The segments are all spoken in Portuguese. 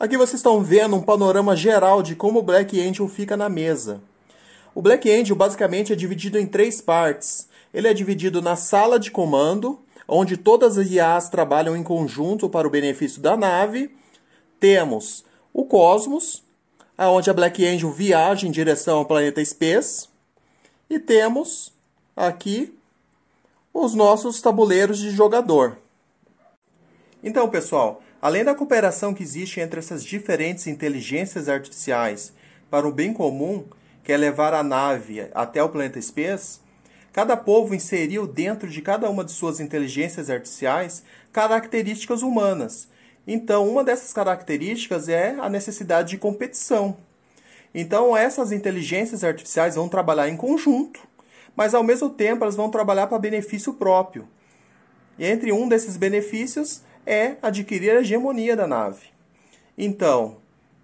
Aqui vocês estão vendo um panorama geral de como o Black Angel fica na mesa. O Black Angel basicamente é dividido em três partes. Ele é dividido na sala de comando, onde todas as IAs trabalham em conjunto para o benefício da nave. Temos o Cosmos, aonde a Black Angel viaja em direção ao planeta Space. E temos aqui os nossos tabuleiros de jogador. Então, pessoal, Além da cooperação que existe entre essas diferentes inteligências artificiais para o bem comum, que é levar a nave até o planeta Space, cada povo inseriu dentro de cada uma de suas inteligências artificiais características humanas. Então, uma dessas características é a necessidade de competição. Então, essas inteligências artificiais vão trabalhar em conjunto, mas ao mesmo tempo elas vão trabalhar para benefício próprio. E entre um desses benefícios é adquirir a hegemonia da nave. Então,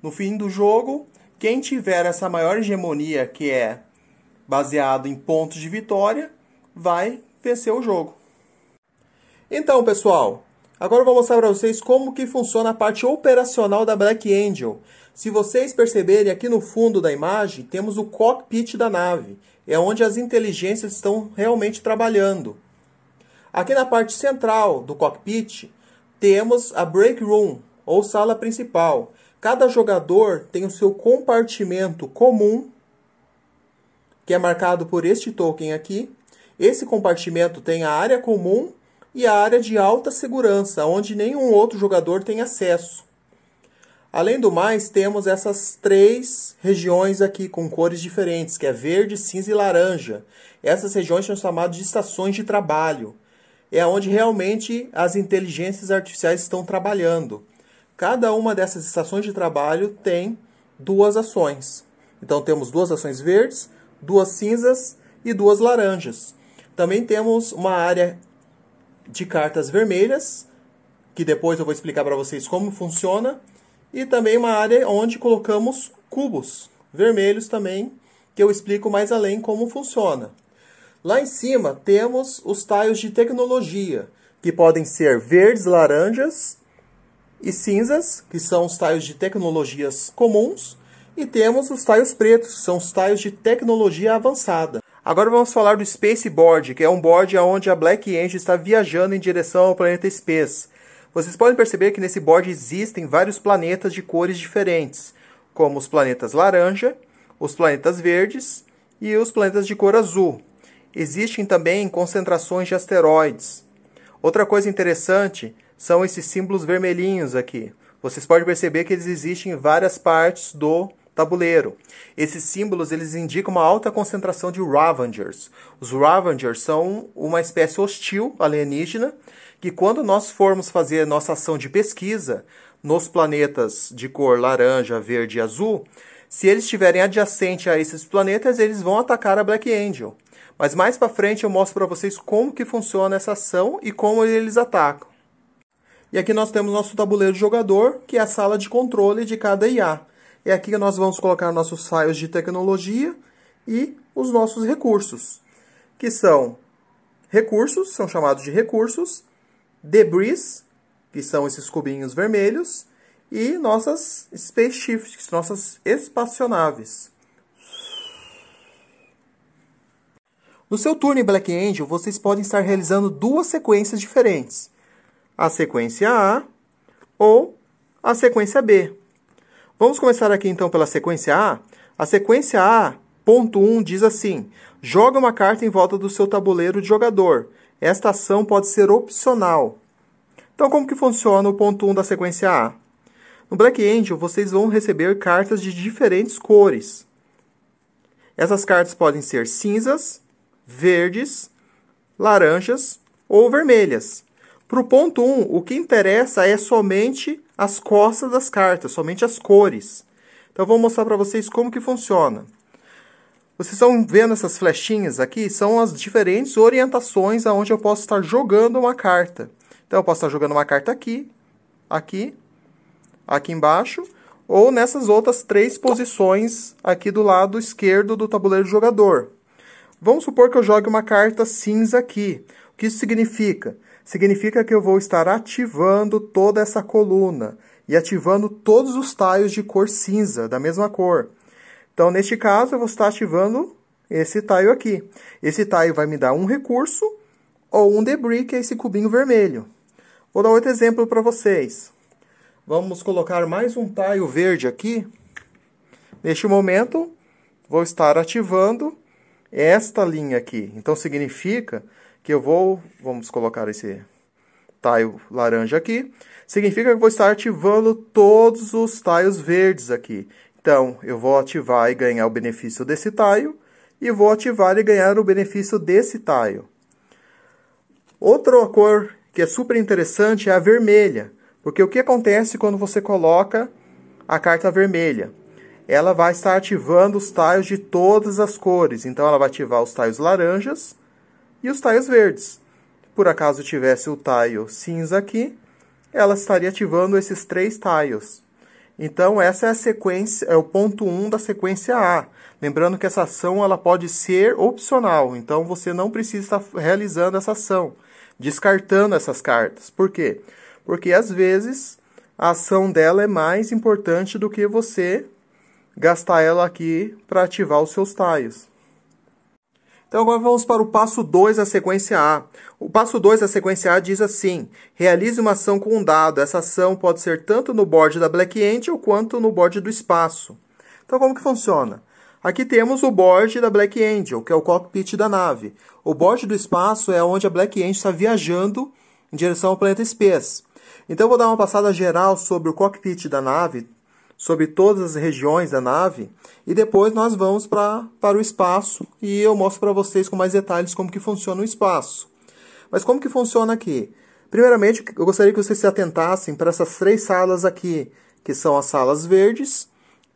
no fim do jogo, quem tiver essa maior hegemonia, que é baseado em pontos de vitória, vai vencer o jogo. Então, pessoal, agora eu vou mostrar para vocês como que funciona a parte operacional da Black Angel. Se vocês perceberem aqui no fundo da imagem, temos o cockpit da nave. É onde as inteligências estão realmente trabalhando. Aqui na parte central do cockpit, temos a break room, ou sala principal. Cada jogador tem o seu compartimento comum, que é marcado por este token aqui. Esse compartimento tem a área comum e a área de alta segurança, onde nenhum outro jogador tem acesso. Além do mais, temos essas três regiões aqui com cores diferentes, que é verde, cinza e laranja. Essas regiões são chamadas de estações de trabalho é onde realmente as inteligências artificiais estão trabalhando. Cada uma dessas estações de trabalho tem duas ações. Então temos duas ações verdes, duas cinzas e duas laranjas. Também temos uma área de cartas vermelhas, que depois eu vou explicar para vocês como funciona, e também uma área onde colocamos cubos vermelhos também, que eu explico mais além como funciona. Lá em cima temos os tiles de tecnologia, que podem ser verdes, laranjas e cinzas, que são os tiles de tecnologias comuns, e temos os tiles pretos, que são os tiles de tecnologia avançada. Agora vamos falar do Space Board, que é um board onde a Black Angel está viajando em direção ao planeta Space. Vocês podem perceber que nesse board existem vários planetas de cores diferentes, como os planetas laranja, os planetas verdes e os planetas de cor azul, Existem também concentrações de asteroides. Outra coisa interessante são esses símbolos vermelhinhos aqui. Vocês podem perceber que eles existem em várias partes do tabuleiro. Esses símbolos eles indicam uma alta concentração de Ravengers. Os Ravengers são uma espécie hostil alienígena que quando nós formos fazer nossa ação de pesquisa nos planetas de cor laranja, verde e azul, se eles estiverem adjacentes a esses planetas, eles vão atacar a Black Angel. Mas mais para frente eu mostro para vocês como que funciona essa ação e como eles atacam. E aqui nós temos nosso tabuleiro de jogador, que é a sala de controle de cada IA. É aqui que nós vamos colocar nossos files de tecnologia e os nossos recursos, que são recursos, são chamados de recursos, debris, que são esses cubinhos vermelhos, e nossas spaceships, nossas espaçonaves. No seu turno em Black Angel, vocês podem estar realizando duas sequências diferentes: a sequência A ou a sequência B. Vamos começar aqui então pela sequência A. A sequência A, ponto 1, diz assim: joga uma carta em volta do seu tabuleiro de jogador. Esta ação pode ser opcional. Então, como que funciona o ponto 1 da sequência A? No Black Angel, vocês vão receber cartas de diferentes cores. Essas cartas podem ser cinzas, verdes, laranjas ou vermelhas. Para o ponto 1, um, o que interessa é somente as costas das cartas, somente as cores. Então, eu vou mostrar para vocês como que funciona. Vocês estão vendo essas flechinhas aqui? São as diferentes orientações aonde eu posso estar jogando uma carta. Então, eu posso estar jogando uma carta aqui, aqui, aqui embaixo, ou nessas outras três posições aqui do lado esquerdo do tabuleiro do jogador. Vamos supor que eu jogue uma carta cinza aqui. O que isso significa? Significa que eu vou estar ativando toda essa coluna e ativando todos os tiles de cor cinza, da mesma cor. Então, neste caso, eu vou estar ativando esse tile aqui. Esse tile vai me dar um recurso ou um debris, que é esse cubinho vermelho. Vou dar outro exemplo para vocês. Vamos colocar mais um tile verde aqui. Neste momento, vou estar ativando é esta linha aqui. Então, significa que eu vou... Vamos colocar esse tile laranja aqui. Significa que eu vou estar ativando todos os tiles verdes aqui. Então, eu vou ativar e ganhar o benefício desse tile. E vou ativar e ganhar o benefício desse tile. Outra cor que é super interessante é a vermelha. Porque o que acontece quando você coloca a carta vermelha? ela vai estar ativando os tiles de todas as cores. Então, ela vai ativar os tiles laranjas e os tiles verdes. Por acaso tivesse o tile cinza aqui, ela estaria ativando esses três tiles. Então, essa é a sequência, é o ponto 1 um da sequência A. Lembrando que essa ação ela pode ser opcional, então você não precisa estar realizando essa ação, descartando essas cartas. Por quê? Porque às vezes a ação dela é mais importante do que você gastar ela aqui para ativar os seus tais. Então agora vamos para o passo 2 da sequência A. O passo 2 da sequência A diz assim: realize uma ação com um dado. Essa ação pode ser tanto no board da Black Angel, ou quanto no board do espaço. Então como que funciona? Aqui temos o board da Black Angel, que é o cockpit da nave. O board do espaço é onde a Black Angel está viajando em direção ao planeta Space. Então vou dar uma passada geral sobre o cockpit da nave, sobre todas as regiões da nave e depois nós vamos pra, para o espaço e eu mostro para vocês com mais detalhes como que funciona o espaço. Mas como que funciona aqui? Primeiramente, eu gostaria que vocês se atentassem para essas três salas aqui, que são as salas verdes,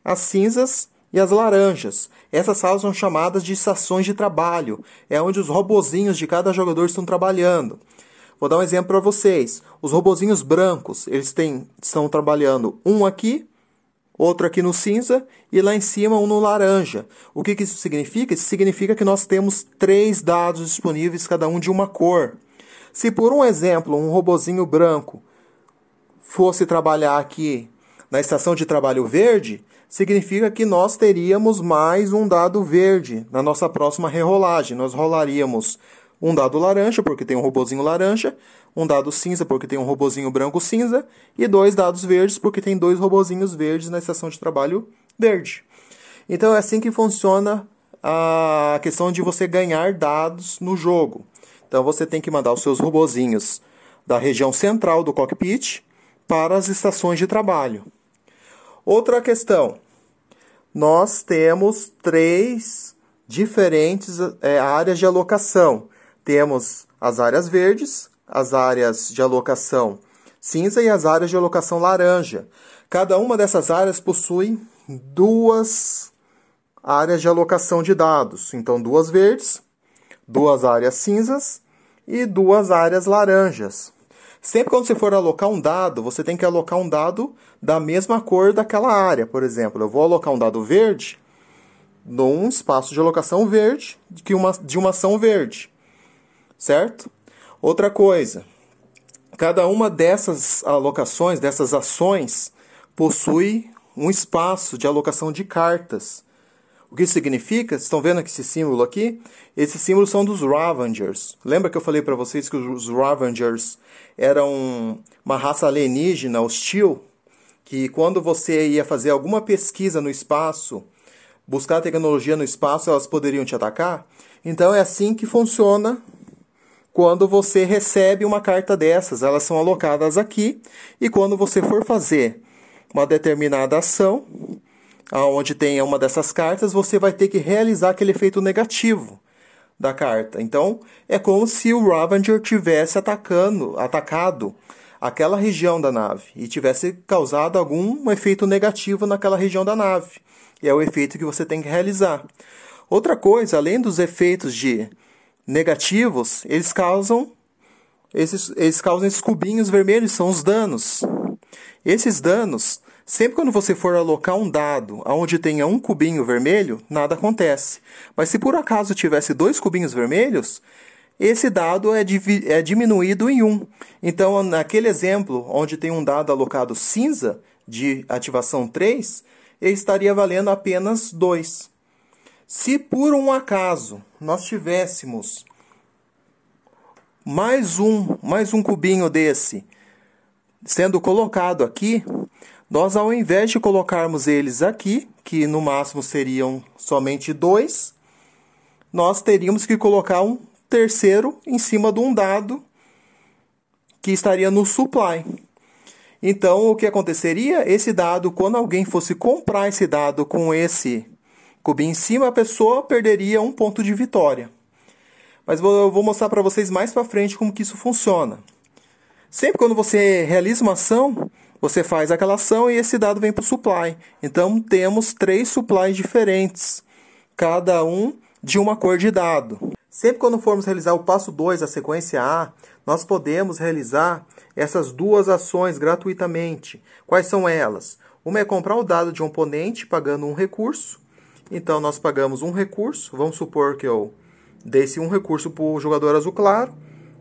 as cinzas e as laranjas. Essas salas são chamadas de estações de trabalho, é onde os robozinhos de cada jogador estão trabalhando. Vou dar um exemplo para vocês. Os robozinhos brancos, eles têm, estão trabalhando um aqui, outro aqui no cinza e lá em cima um no laranja. O que, que isso significa? Isso significa que nós temos três dados disponíveis, cada um de uma cor. Se por um exemplo um robozinho branco fosse trabalhar aqui na estação de trabalho verde, significa que nós teríamos mais um dado verde na nossa próxima rerolagem. Nós rolaríamos um dado laranja, porque tem um robozinho laranja, um dado cinza, porque tem um robozinho branco cinza, e dois dados verdes, porque tem dois robozinhos verdes na estação de trabalho verde. Então é assim que funciona a questão de você ganhar dados no jogo. Então você tem que mandar os seus robozinhos da região central do cockpit para as estações de trabalho. Outra questão: nós temos três diferentes é, áreas de alocação. Temos as áreas verdes, as áreas de alocação cinza e as áreas de alocação laranja. Cada uma dessas áreas possui duas áreas de alocação de dados. Então, duas verdes, duas áreas cinzas e duas áreas laranjas. Sempre quando você for alocar um dado, você tem que alocar um dado da mesma cor daquela área. Por exemplo, eu vou alocar um dado verde num espaço de alocação verde de uma, de uma ação verde certo? Outra coisa, cada uma dessas alocações, dessas ações, possui um espaço de alocação de cartas. O que isso significa? Vocês estão vendo esse símbolo aqui? Esses símbolos são dos Ravengers. Lembra que eu falei para vocês que os Ravengers eram uma raça alienígena hostil? Que quando você ia fazer alguma pesquisa no espaço, buscar tecnologia no espaço, elas poderiam te atacar? Então é assim que funciona quando você recebe uma carta dessas. Elas são alocadas aqui e quando você for fazer uma determinada ação, aonde tenha uma dessas cartas, você vai ter que realizar aquele efeito negativo da carta. Então, é como se o Ravager tivesse atacando, atacado aquela região da nave e tivesse causado algum efeito negativo naquela região da nave. E é o efeito que você tem que realizar. Outra coisa, além dos efeitos de negativos, eles causam esses, eles causam esses cubinhos vermelhos, são os danos. Esses danos, sempre quando você for alocar um dado onde tenha um cubinho vermelho, nada acontece. Mas se por acaso tivesse dois cubinhos vermelhos, esse dado é, é diminuído em um. Então, naquele exemplo, onde tem um dado alocado cinza de ativação 3, ele estaria valendo apenas 2. Se por um acaso nós tivéssemos mais um, mais um cubinho desse sendo colocado aqui, nós ao invés de colocarmos eles aqui, que no máximo seriam somente dois, nós teríamos que colocar um terceiro em cima de um dado que estaria no supply. Então, o que aconteceria? Esse dado, quando alguém fosse comprar esse dado com esse cubinho em cima, a pessoa perderia um ponto de vitória. Mas eu vou mostrar para vocês mais para frente como que isso funciona. Sempre quando você realiza uma ação, você faz aquela ação e esse dado vem para o supply. Então temos três supplies diferentes, cada um de uma cor de dado. Sempre quando formos realizar o passo 2, a sequência A, nós podemos realizar essas duas ações gratuitamente. Quais são elas? Uma é comprar o dado de um oponente pagando um recurso, então nós pagamos um recurso, vamos supor que eu desse um recurso para o jogador azul claro,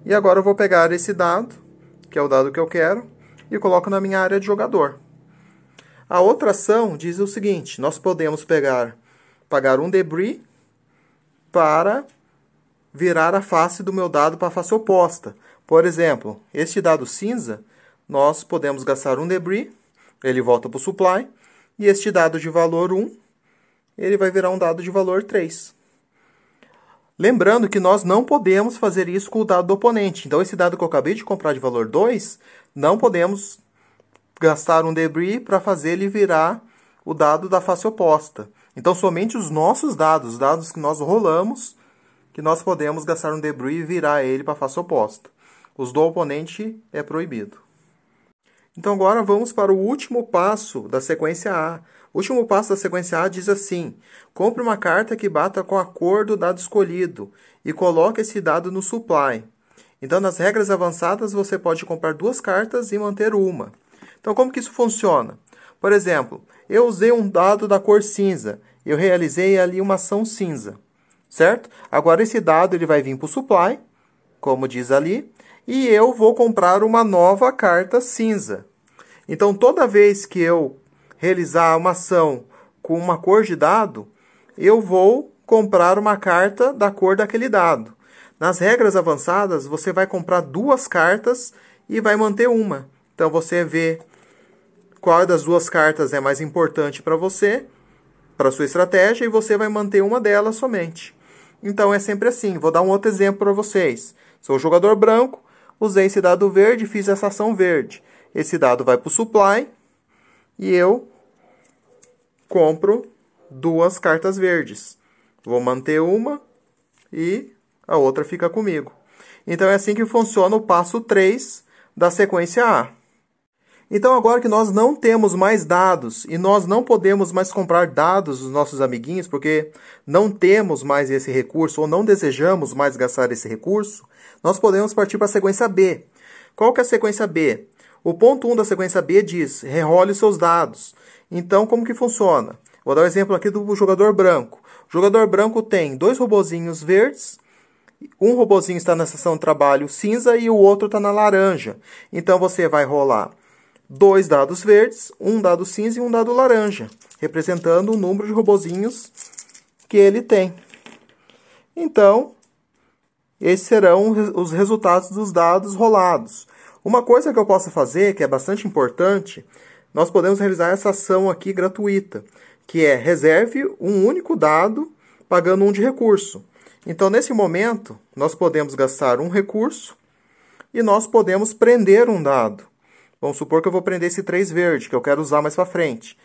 e agora eu vou pegar esse dado, que é o dado que eu quero, e coloco na minha área de jogador. A outra ação diz o seguinte, nós podemos pegar pagar um debris para virar a face do meu dado para a face oposta. Por exemplo, este dado cinza, nós podemos gastar um debris, ele volta para o supply, e este dado de valor 1, ele vai virar um dado de valor 3. Lembrando que nós não podemos fazer isso com o dado do oponente. Então, esse dado que eu acabei de comprar de valor 2, não podemos gastar um debris para fazer ele virar o dado da face oposta. Então, somente os nossos dados, os dados que nós rolamos, que nós podemos gastar um debris e virar ele para a face oposta. Os do oponente é proibido. Então, agora vamos para o último passo da sequência A, o último passo da sequência A diz assim: compre uma carta que bata com a cor do dado escolhido e coloque esse dado no supply. Então, nas regras avançadas, você pode comprar duas cartas e manter uma. Então, como que isso funciona? Por exemplo, eu usei um dado da cor cinza, eu realizei ali uma ação cinza, certo? Agora, esse dado ele vai vir para o supply, como diz ali, e eu vou comprar uma nova carta cinza. Então, toda vez que eu realizar uma ação com uma cor de dado, eu vou comprar uma carta da cor daquele dado. Nas regras avançadas, você vai comprar duas cartas e vai manter uma. Então você vê qual das duas cartas é mais importante para você, para sua estratégia, e você vai manter uma delas somente. Então é sempre assim. Vou dar um outro exemplo para vocês. Sou jogador branco, usei esse dado verde, fiz essa ação verde. Esse dado vai para o supply, e eu compro duas cartas verdes. Vou manter uma e a outra fica comigo. Então é assim que funciona o passo 3 da sequência A. Então, agora que nós não temos mais dados e nós não podemos mais comprar dados dos nossos amiguinhos, porque não temos mais esse recurso ou não desejamos mais gastar esse recurso, nós podemos partir para a sequência B. Qual que é a sequência B? O ponto 1 um da sequência B diz: rerole seus dados. Então, como que funciona? Vou dar o um exemplo aqui do jogador branco. O jogador branco tem dois robozinhos verdes, um robozinho está na seção de trabalho cinza e o outro está na laranja. Então, você vai rolar dois dados verdes, um dado cinza e um dado laranja, representando o número de robozinhos que ele tem. Então, esses serão os resultados dos dados rolados. Uma coisa que eu posso fazer, que é bastante importante, nós podemos realizar essa ação aqui gratuita, que é reserve um único dado pagando um de recurso. Então, nesse momento, nós podemos gastar um recurso e nós podemos prender um dado. Vamos supor que eu vou prender esse 3 verde, que eu quero usar mais para frente.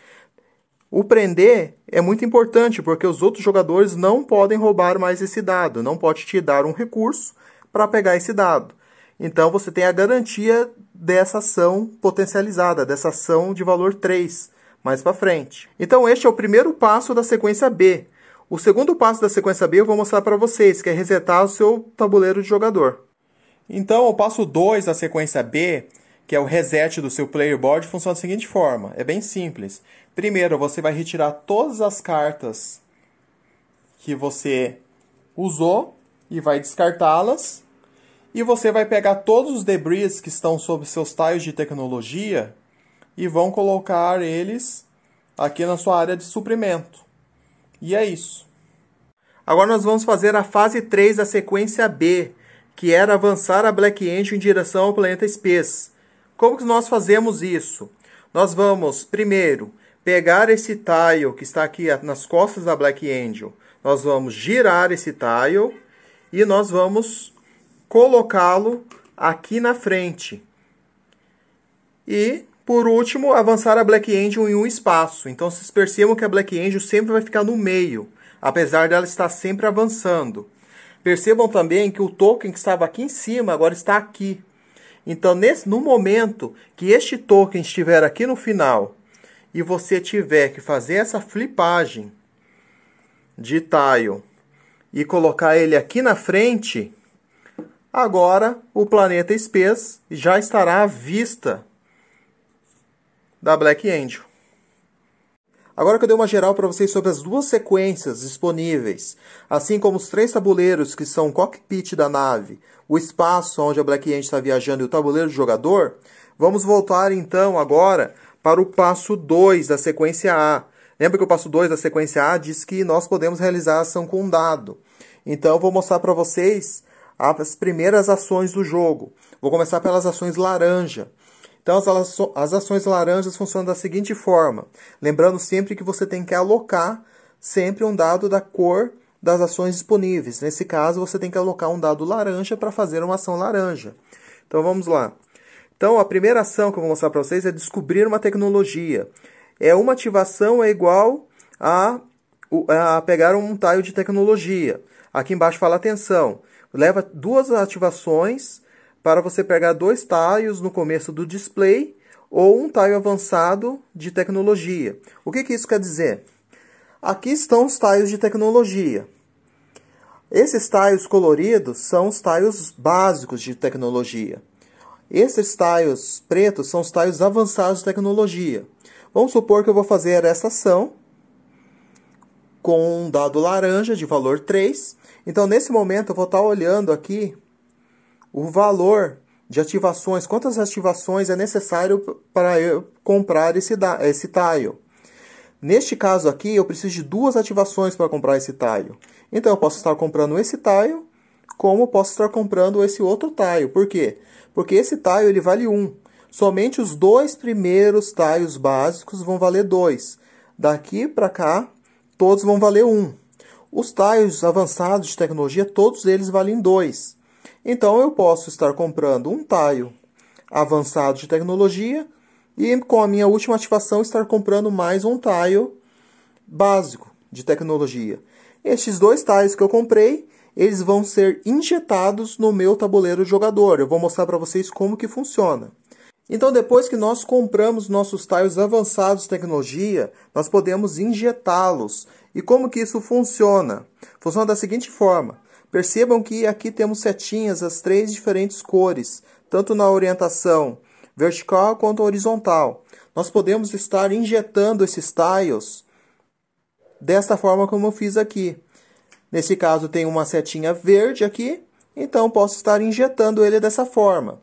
O prender é muito importante, porque os outros jogadores não podem roubar mais esse dado, não pode te dar um recurso para pegar esse dado. Então você tem a garantia dessa ação potencializada, dessa ação de valor 3 mais para frente. Então este é o primeiro passo da sequência B. O segundo passo da sequência B eu vou mostrar para vocês, que é resetar o seu tabuleiro de jogador. Então o passo 2 da sequência B, que é o reset do seu player board, funciona da seguinte forma, é bem simples. Primeiro, você vai retirar todas as cartas que você usou e vai descartá-las e você vai pegar todos os debris que estão sob seus tiles de tecnologia e vão colocar eles aqui na sua área de suprimento. E é isso. Agora nós vamos fazer a fase 3 da sequência B, que era avançar a Black Angel em direção ao planeta Space. Como que nós fazemos isso? Nós vamos, primeiro, pegar esse tile que está aqui nas costas da Black Angel. Nós vamos girar esse tile e nós vamos colocá-lo aqui na frente. E, por último, avançar a Black Angel em um espaço. Então, vocês percebam que a Black Angel sempre vai ficar no meio, apesar dela estar sempre avançando. Percebam também que o token que estava aqui em cima agora está aqui. Então, nesse, no momento que este token estiver aqui no final e você tiver que fazer essa flipagem de tile e colocar ele aqui na frente, Agora, o planeta Space já estará à vista da Black Angel. Agora que eu dei uma geral para vocês sobre as duas sequências disponíveis, assim como os três tabuleiros que são o cockpit da nave, o espaço onde a Black Angel está viajando e o tabuleiro do jogador, vamos voltar então agora para o passo 2 da sequência A. Lembra que o passo 2 da sequência A diz que nós podemos realizar a ação com um dado. Então eu vou mostrar para vocês ah, as primeiras ações do jogo. Vou começar pelas ações laranja. Então, as, as ações laranjas funcionam da seguinte forma: lembrando sempre que você tem que alocar sempre um dado da cor das ações disponíveis. Nesse caso, você tem que alocar um dado laranja para fazer uma ação laranja. Então, vamos lá. Então, a primeira ação que eu vou mostrar para vocês é descobrir uma tecnologia. É uma ativação é igual a, a pegar um tile de tecnologia. Aqui embaixo fala atenção. Leva duas ativações para você pegar dois tiles no começo do display ou um tile avançado de tecnologia. O que, que isso quer dizer? Aqui estão os tiles de tecnologia. Esses tiles coloridos são os tiles básicos de tecnologia. Esses tiles pretos são os tiles avançados de tecnologia. Vamos supor que eu vou fazer essa ação com um dado laranja de valor 3 então, nesse momento, eu vou estar olhando aqui o valor de ativações, quantas ativações é necessário para eu comprar esse, esse tile. Neste caso aqui, eu preciso de duas ativações para comprar esse tile. Então, eu posso estar comprando esse tile, como posso estar comprando esse outro tile. Por quê? Porque esse tile ele vale 1. Somente os dois primeiros tiles básicos vão valer 2. Daqui para cá, todos vão valer 1. Os tiles avançados de tecnologia, todos eles valem 2. Então eu posso estar comprando um tile avançado de tecnologia e com a minha última ativação estar comprando mais um tile básico de tecnologia. Estes dois tiles que eu comprei, eles vão ser injetados no meu tabuleiro jogador. Eu vou mostrar para vocês como que funciona. Então, depois que nós compramos nossos tiles avançados de tecnologia, nós podemos injetá-los e como que isso funciona? Funciona da seguinte forma: percebam que aqui temos setinhas, as três diferentes cores, tanto na orientação vertical quanto horizontal. Nós podemos estar injetando esses tiles desta forma como eu fiz aqui. Nesse caso tem uma setinha verde aqui, então posso estar injetando ele dessa forma.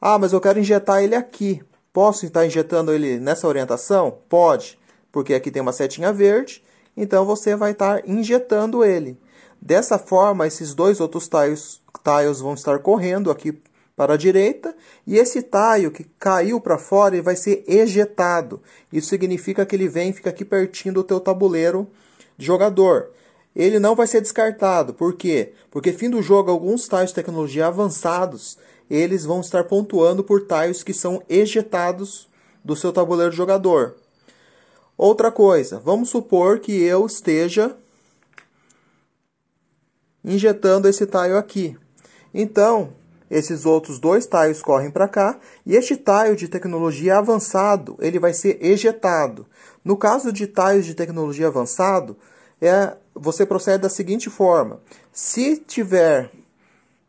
Ah, mas eu quero injetar ele aqui. Posso estar injetando ele nessa orientação? Pode, porque aqui tem uma setinha verde então você vai estar injetando ele. Dessa forma, esses dois outros tiles, tiles vão estar correndo aqui para a direita e esse tile que caiu para fora ele vai ser ejetado. Isso significa que ele vem e fica aqui pertinho do teu tabuleiro de jogador. Ele não vai ser descartado, por quê? Porque fim do jogo alguns tiles de tecnologia avançados, eles vão estar pontuando por tiles que são ejetados do seu tabuleiro de jogador. Outra coisa, vamos supor que eu esteja injetando esse taio aqui. Então, esses outros dois taios correm para cá e este taio de tecnologia avançado, ele vai ser ejetado. No caso de taios de tecnologia avançado, é, você procede da seguinte forma: se tiver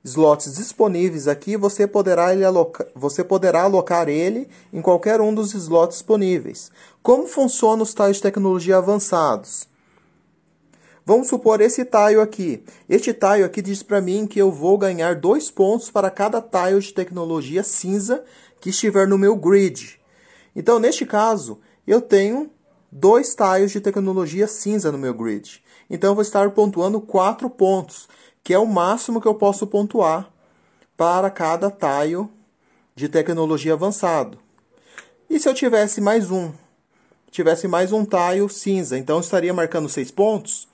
slots disponíveis aqui, você poderá, ele você poderá alocar ele em qualquer um dos slots disponíveis. Como funcionam os tiles de tecnologia avançados? Vamos supor esse tile aqui. Este tile aqui diz para mim que eu vou ganhar dois pontos para cada tile de tecnologia cinza que estiver no meu grid. Então, neste caso, eu tenho dois tiles de tecnologia cinza no meu grid. Então, eu vou estar pontuando quatro pontos que é o máximo que eu posso pontuar para cada tile de tecnologia avançado. E se eu tivesse mais um? Tivesse mais um tile cinza, então estaria marcando seis pontos?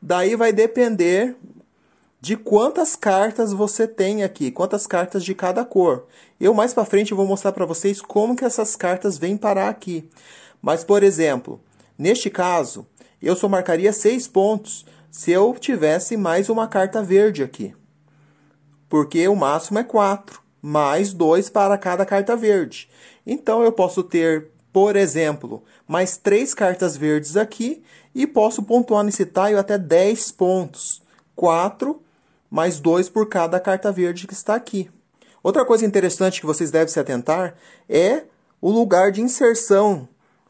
Daí vai depender de quantas cartas você tem aqui, quantas cartas de cada cor. Eu mais para frente vou mostrar para vocês como que essas cartas vêm parar aqui. Mas por exemplo, neste caso, eu só marcaria seis pontos se eu tivesse mais uma carta verde aqui. Porque o máximo é 4, mais 2 para cada carta verde. Então eu posso ter, por exemplo, mais 3 cartas verdes aqui e posso pontuar nesse tile até 10 pontos. 4 mais 2 por cada carta verde que está aqui. Outra coisa interessante que vocês devem se atentar é o lugar de inserção,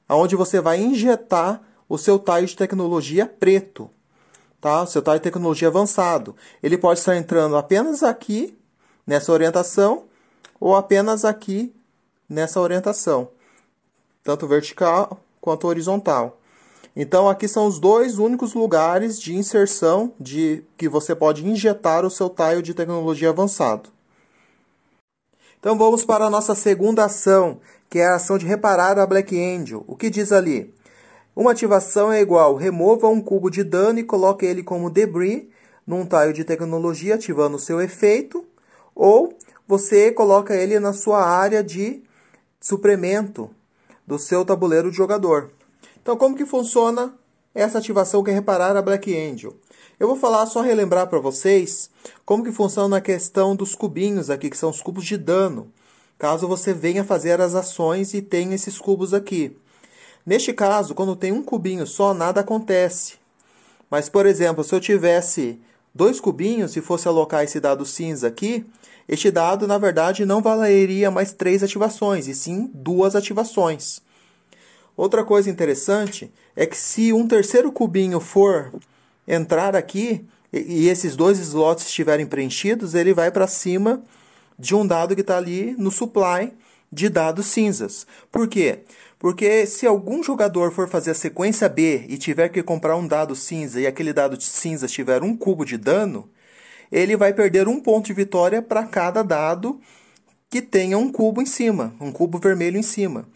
aonde você vai injetar o seu tile de tecnologia preto tá? O setor de tecnologia avançado. Ele pode estar entrando apenas aqui nessa orientação ou apenas aqui nessa orientação, tanto vertical quanto horizontal. Então aqui são os dois únicos lugares de inserção de que você pode injetar o seu tile de tecnologia avançado. Então vamos para a nossa segunda ação, que é a ação de reparar a Black Angel. O que diz ali? Uma ativação é igual, remova um cubo de dano e coloque ele como debris num tile de tecnologia ativando o seu efeito, ou você coloca ele na sua área de suplemento do seu tabuleiro de jogador. Então, como que funciona essa ativação que é reparar a Black Angel? Eu vou falar só relembrar para vocês como que funciona a questão dos cubinhos aqui, que são os cubos de dano. Caso você venha fazer as ações e tenha esses cubos aqui. Neste caso, quando tem um cubinho só, nada acontece. Mas, por exemplo, se eu tivesse dois cubinhos e fosse alocar esse dado cinza aqui, este dado, na verdade, não valeria mais três ativações, e sim duas ativações. Outra coisa interessante é que se um terceiro cubinho for entrar aqui, e esses dois slots estiverem preenchidos, ele vai para cima de um dado que está ali no supply de dados cinzas. Por quê? Porque se algum jogador for fazer a sequência B e tiver que comprar um dado cinza e aquele dado cinza tiver um cubo de dano, ele vai perder um ponto de vitória para cada dado que tenha um cubo em cima, um cubo vermelho em cima.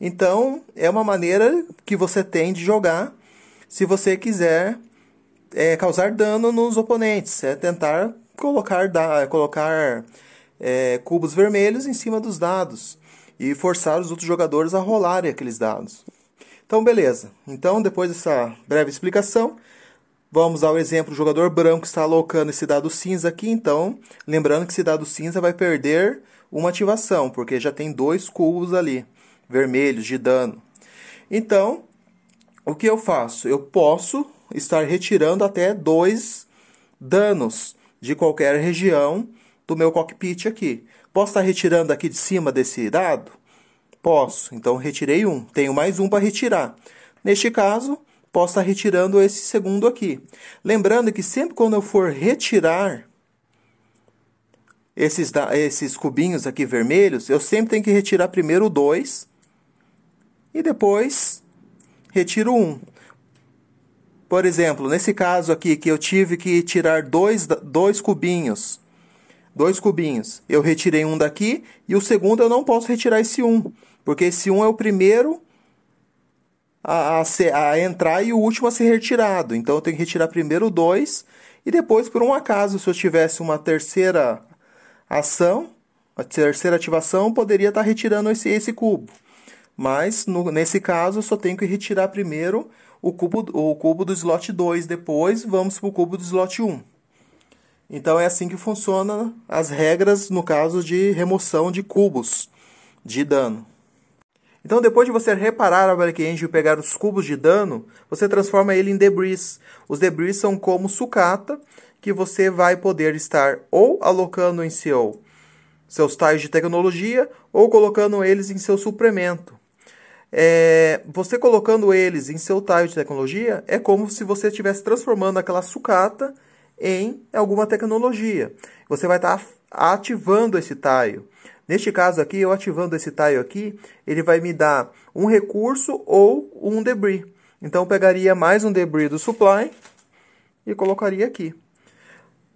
Então, é uma maneira que você tem de jogar se você quiser é, causar dano nos oponentes. É tentar colocar, da, colocar é, cubos vermelhos em cima dos dados e forçar os outros jogadores a rolarem aqueles dados. Então, beleza. Então, depois dessa breve explicação, vamos ao exemplo do jogador branco que está alocando esse dado cinza aqui. Então, lembrando que esse dado cinza vai perder uma ativação, porque já tem dois cubos ali, vermelhos, de dano. Então, o que eu faço? Eu posso estar retirando até dois danos de qualquer região do meu cockpit aqui. Posso estar tá retirando aqui de cima desse dado? Posso. Então, retirei um. Tenho mais um para retirar. Neste caso, posso estar tá retirando esse segundo aqui. Lembrando que sempre quando eu for retirar esses, esses cubinhos aqui vermelhos, eu sempre tenho que retirar primeiro o 2 e depois retiro um. Por exemplo, nesse caso aqui que eu tive que tirar dois, dois cubinhos dois cubinhos. Eu retirei um daqui e o segundo eu não posso retirar esse um, porque esse um é o primeiro a, a, ser, a entrar e o último a ser retirado. Então eu tenho que retirar primeiro dois e depois, por um acaso, se eu tivesse uma terceira ação, a terceira ativação, eu poderia estar retirando esse, esse cubo. Mas no, nesse caso, eu só tenho que retirar primeiro o cubo, o cubo do slot 2, depois vamos para o cubo do slot 1. Um. Então é assim que funciona as regras no caso de remoção de cubos de dano. Então depois de você reparar a Black Angel e pegar os cubos de dano, você transforma ele em debris. Os debris são como sucata que você vai poder estar ou alocando em seu seus tais de tecnologia ou colocando eles em seu suplemento. É, você colocando eles em seu tile de tecnologia é como se você estivesse transformando aquela sucata em alguma tecnologia. Você vai estar tá ativando esse tile. Neste caso aqui, eu ativando esse tile aqui, ele vai me dar um recurso ou um debris. Então, eu pegaria mais um debris do supply e colocaria aqui.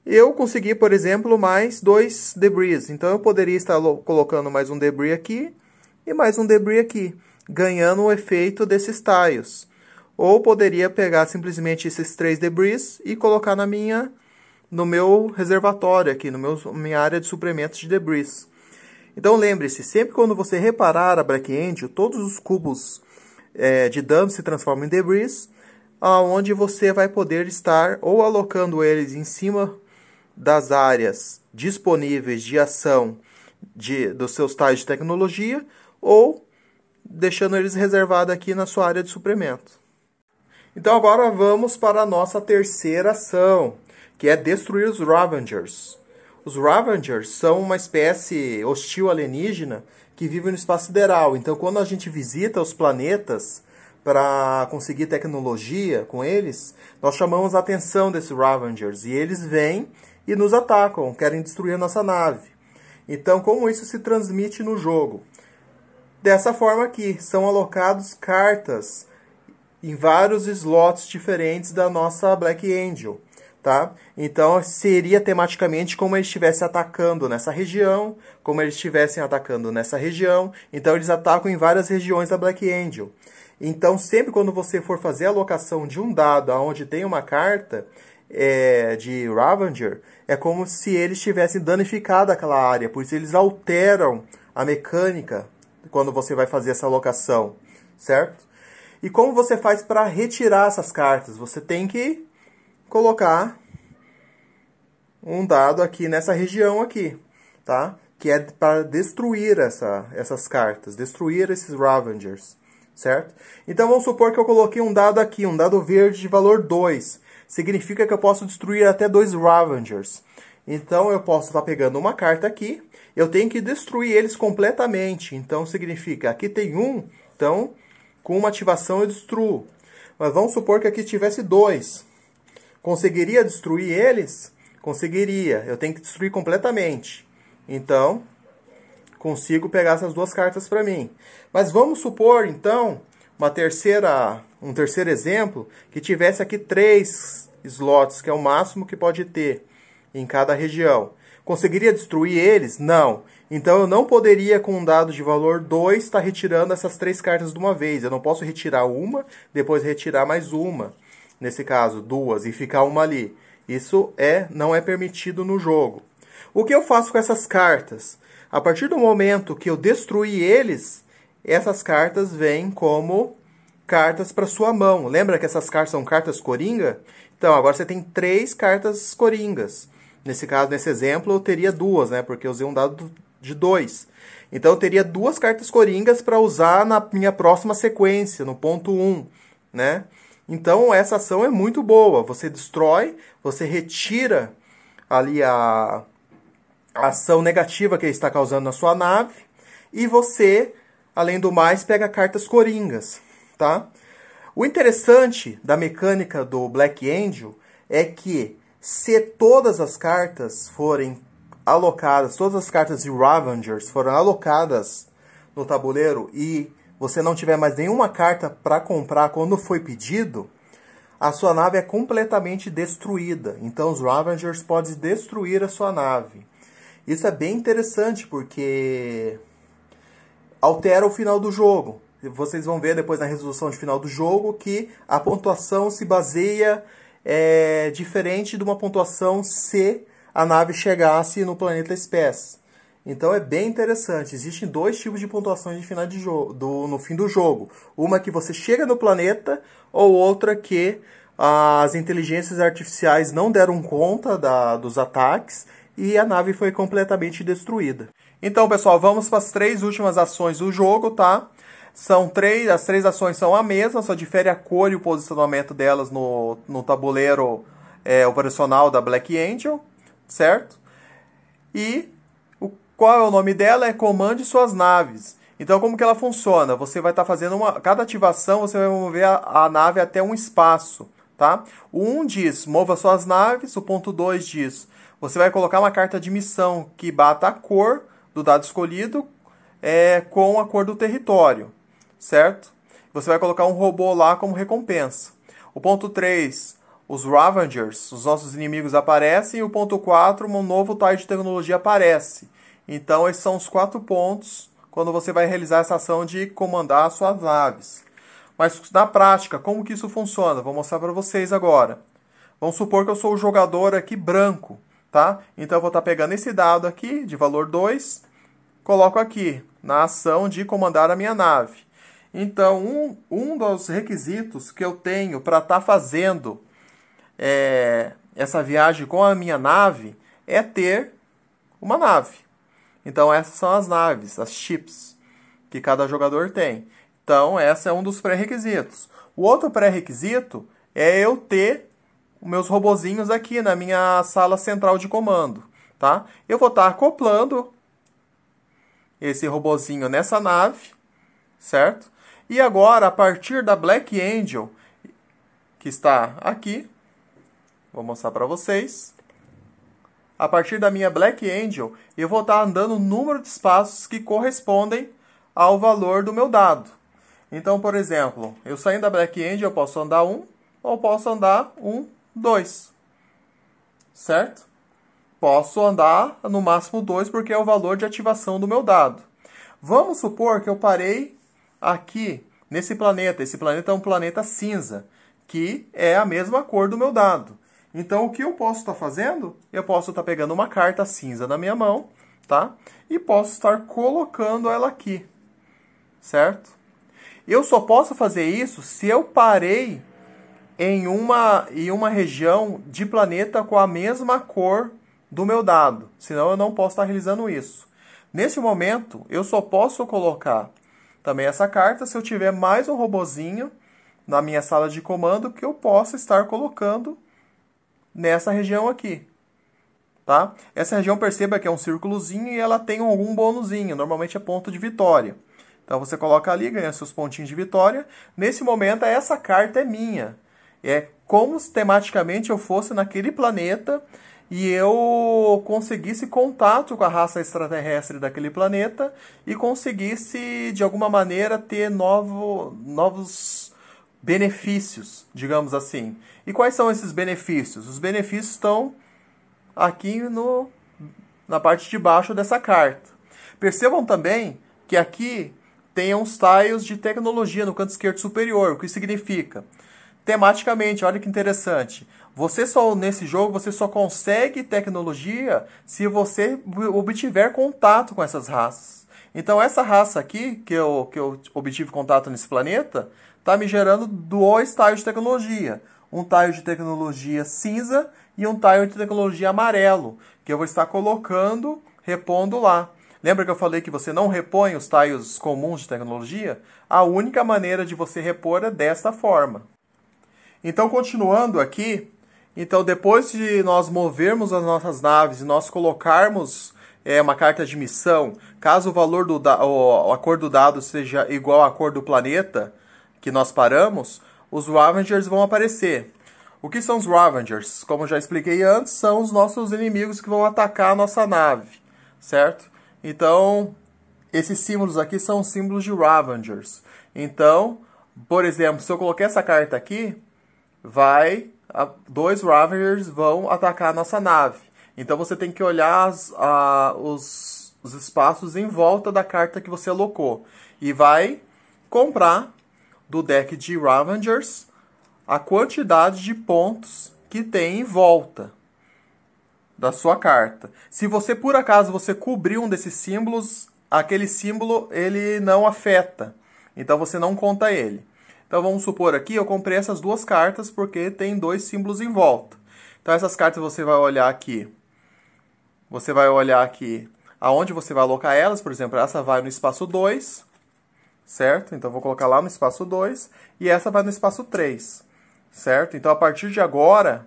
Eu consegui, por exemplo, mais dois debris. Então, eu poderia estar colocando mais um debris aqui e mais um debris aqui, ganhando o efeito desses tiles. Ou poderia pegar simplesmente esses três debris e colocar na minha no meu reservatório aqui, no meu minha área de suplementos de debris. Então lembre-se, sempre quando você reparar a braquiêndio, todos os cubos é, de dano se transformam em debris, aonde você vai poder estar ou alocando eles em cima das áreas disponíveis de ação de, dos seus tais de tecnologia, ou deixando eles reservados aqui na sua área de suprimentos. Então agora vamos para a nossa terceira ação, que é destruir os Ravengers. Os Ravengers são uma espécie hostil alienígena que vive no espaço sideral. Então quando a gente visita os planetas para conseguir tecnologia com eles, nós chamamos a atenção desses Ravengers e eles vêm e nos atacam, querem destruir a nossa nave. Então como isso se transmite no jogo? Dessa forma aqui, são alocados cartas em vários slots diferentes da nossa Black Angel, tá? Então seria tematicamente como eles estivessem atacando nessa região, como eles estivessem atacando nessa região. Então eles atacam em várias regiões da Black Angel. Então sempre quando você for fazer a alocação de um dado aonde tem uma carta é, de Ravager, é como se eles tivessem danificado aquela área, pois eles alteram a mecânica quando você vai fazer essa alocação, certo? E como você faz para retirar essas cartas? Você tem que colocar um dado aqui nessa região aqui, tá? Que é para destruir essa, essas cartas, destruir esses Ravengers, certo? Então vamos supor que eu coloquei um dado aqui, um dado verde de valor 2. Significa que eu posso destruir até dois Ravengers. Então eu posso estar tá pegando uma carta aqui, eu tenho que destruir eles completamente. Então significa, aqui tem um, então com uma ativação eu destruo. Mas vamos supor que aqui tivesse dois. Conseguiria destruir eles? Conseguiria. Eu tenho que destruir completamente. Então, consigo pegar essas duas cartas para mim. Mas vamos supor, então, uma terceira, um terceiro exemplo, que tivesse aqui três slots, que é o máximo que pode ter em cada região. Conseguiria destruir eles? Não. Então eu não poderia, com um dado de valor 2, estar tá retirando essas três cartas de uma vez. Eu não posso retirar uma, depois retirar mais uma. Nesse caso, duas, e ficar uma ali. Isso é não é permitido no jogo. O que eu faço com essas cartas? A partir do momento que eu destruí eles, essas cartas vêm como cartas para sua mão. Lembra que essas cartas são cartas coringa? Então, agora você tem três cartas coringas. Nesse caso, nesse exemplo, eu teria duas, né? Porque eu usei um dado de dois. Então, eu teria duas cartas coringas para usar na minha próxima sequência, no ponto 1, um, né? Então, essa ação é muito boa. Você destrói, você retira ali a, a ação negativa que ele está causando na sua nave e você, além do mais, pega cartas coringas, tá? O interessante da mecânica do Black Angel é que se todas as cartas forem alocadas, todas as cartas de Ravengers foram alocadas no tabuleiro e você não tiver mais nenhuma carta para comprar quando foi pedido, a sua nave é completamente destruída. Então os Ravengers podem destruir a sua nave. Isso é bem interessante porque altera o final do jogo. Vocês vão ver depois na resolução de final do jogo que a pontuação se baseia é diferente de uma pontuação se a nave chegasse no planeta Espécie. Então é bem interessante. Existem dois tipos de pontuações de final de jogo, do, no fim do jogo. Uma que você chega no planeta, ou outra que as inteligências artificiais não deram conta da, dos ataques e a nave foi completamente destruída. Então, pessoal, vamos para as três últimas ações do jogo, tá? São três, as três ações são a mesma, só difere a cor e o posicionamento delas no, no tabuleiro é, operacional da Black Angel, certo? E o, qual é o nome dela? É Comande Suas Naves. Então, como que ela funciona? Você vai estar tá fazendo uma. Cada ativação você vai mover a, a, nave até um espaço, tá? O 1 um diz mova suas naves, o ponto 2 diz você vai colocar uma carta de missão que bata a cor do dado escolhido é, com a cor do território, certo? Você vai colocar um robô lá como recompensa. O ponto 3, os Ravengers, os nossos inimigos aparecem. E o ponto 4, um novo Tide de tecnologia aparece. Então, esses são os quatro pontos quando você vai realizar essa ação de comandar as suas naves. Mas na prática, como que isso funciona? Vou mostrar para vocês agora. Vamos supor que eu sou o jogador aqui branco, tá? Então eu vou estar tá pegando esse dado aqui de valor 2, coloco aqui na ação de comandar a minha nave. Então, um, um dos requisitos que eu tenho para estar tá fazendo é, essa viagem com a minha nave é ter uma nave. Então, essas são as naves, as chips que cada jogador tem. Então, esse é um dos pré-requisitos. O outro pré-requisito é eu ter meus robozinhos aqui na minha sala central de comando, tá? Eu vou estar tá acoplando esse robozinho nessa nave, certo? E agora, a partir da Black Angel, que está aqui, vou mostrar para vocês. A partir da minha Black Angel, eu vou estar tá andando o número de espaços que correspondem ao valor do meu dado. Então, por exemplo, eu saindo da Black Angel, eu posso andar 1 ou posso andar 1, 2. Certo? Posso andar no máximo 2 porque é o valor de ativação do meu dado. Vamos supor que eu parei aqui nesse planeta. Esse planeta é um planeta cinza, que é a mesma cor do meu dado. Então, o que eu posso estar tá fazendo? Eu posso estar tá pegando uma carta cinza na minha mão, tá? E posso estar colocando ela aqui, certo? Eu só posso fazer isso se eu parei em uma, em uma região de planeta com a mesma cor do meu dado. Senão, eu não posso estar tá realizando isso. Neste momento, eu só posso colocar também essa carta se eu tiver mais um robozinho na minha sala de comando que eu possa estar colocando nessa região aqui. Tá? Essa região perceba que é um círculozinho e ela tem algum bônusinho, normalmente é ponto de vitória. Então você coloca ali, ganha seus pontinhos de vitória. Nesse momento, essa carta é minha. É como se tematicamente eu fosse naquele planeta e eu conseguisse contato com a raça extraterrestre daquele planeta e conseguisse, de alguma maneira, ter novo, novos benefícios, digamos assim. E quais são esses benefícios? Os benefícios estão aqui no, na parte de baixo dessa carta. Percebam também que aqui tem uns tiles de tecnologia no canto esquerdo superior. O que significa? Tematicamente, olha que interessante. Você só nesse jogo você só consegue tecnologia se você obtiver contato com essas raças. Então essa raça aqui que eu que eu obtive contato nesse planeta tá me gerando dois tiles de tecnologia, um tile de tecnologia cinza e um tile de tecnologia amarelo que eu vou estar colocando, repondo lá. Lembra que eu falei que você não repõe os tiles comuns de tecnologia? A única maneira de você repor é desta forma. Então, continuando aqui, então, depois de nós movermos as nossas naves e nós colocarmos é, uma carta de missão, caso o valor do a cor dado seja igual à cor do planeta que nós paramos, os Ravengers vão aparecer. O que são os Ravengers? Como já expliquei antes, são os nossos inimigos que vão atacar a nossa nave, certo? Então, esses símbolos aqui são símbolos de Ravengers. Então, por exemplo, se eu colocar essa carta aqui, vai dois Ravagers vão atacar a nossa nave. Então você tem que olhar as, a, os, os espaços em volta da carta que você alocou. E vai comprar do deck de Ravengers a quantidade de pontos que tem em volta da sua carta. Se você por acaso você cobrir um desses símbolos, aquele símbolo ele não afeta. Então você não conta ele. Então vamos supor aqui, eu comprei essas duas cartas porque tem dois símbolos em volta. Então essas cartas você vai olhar aqui. Você vai olhar aqui aonde você vai alocar elas, por exemplo, essa vai no espaço 2, certo? Então vou colocar lá no espaço 2 e essa vai no espaço 3, certo? Então a partir de agora,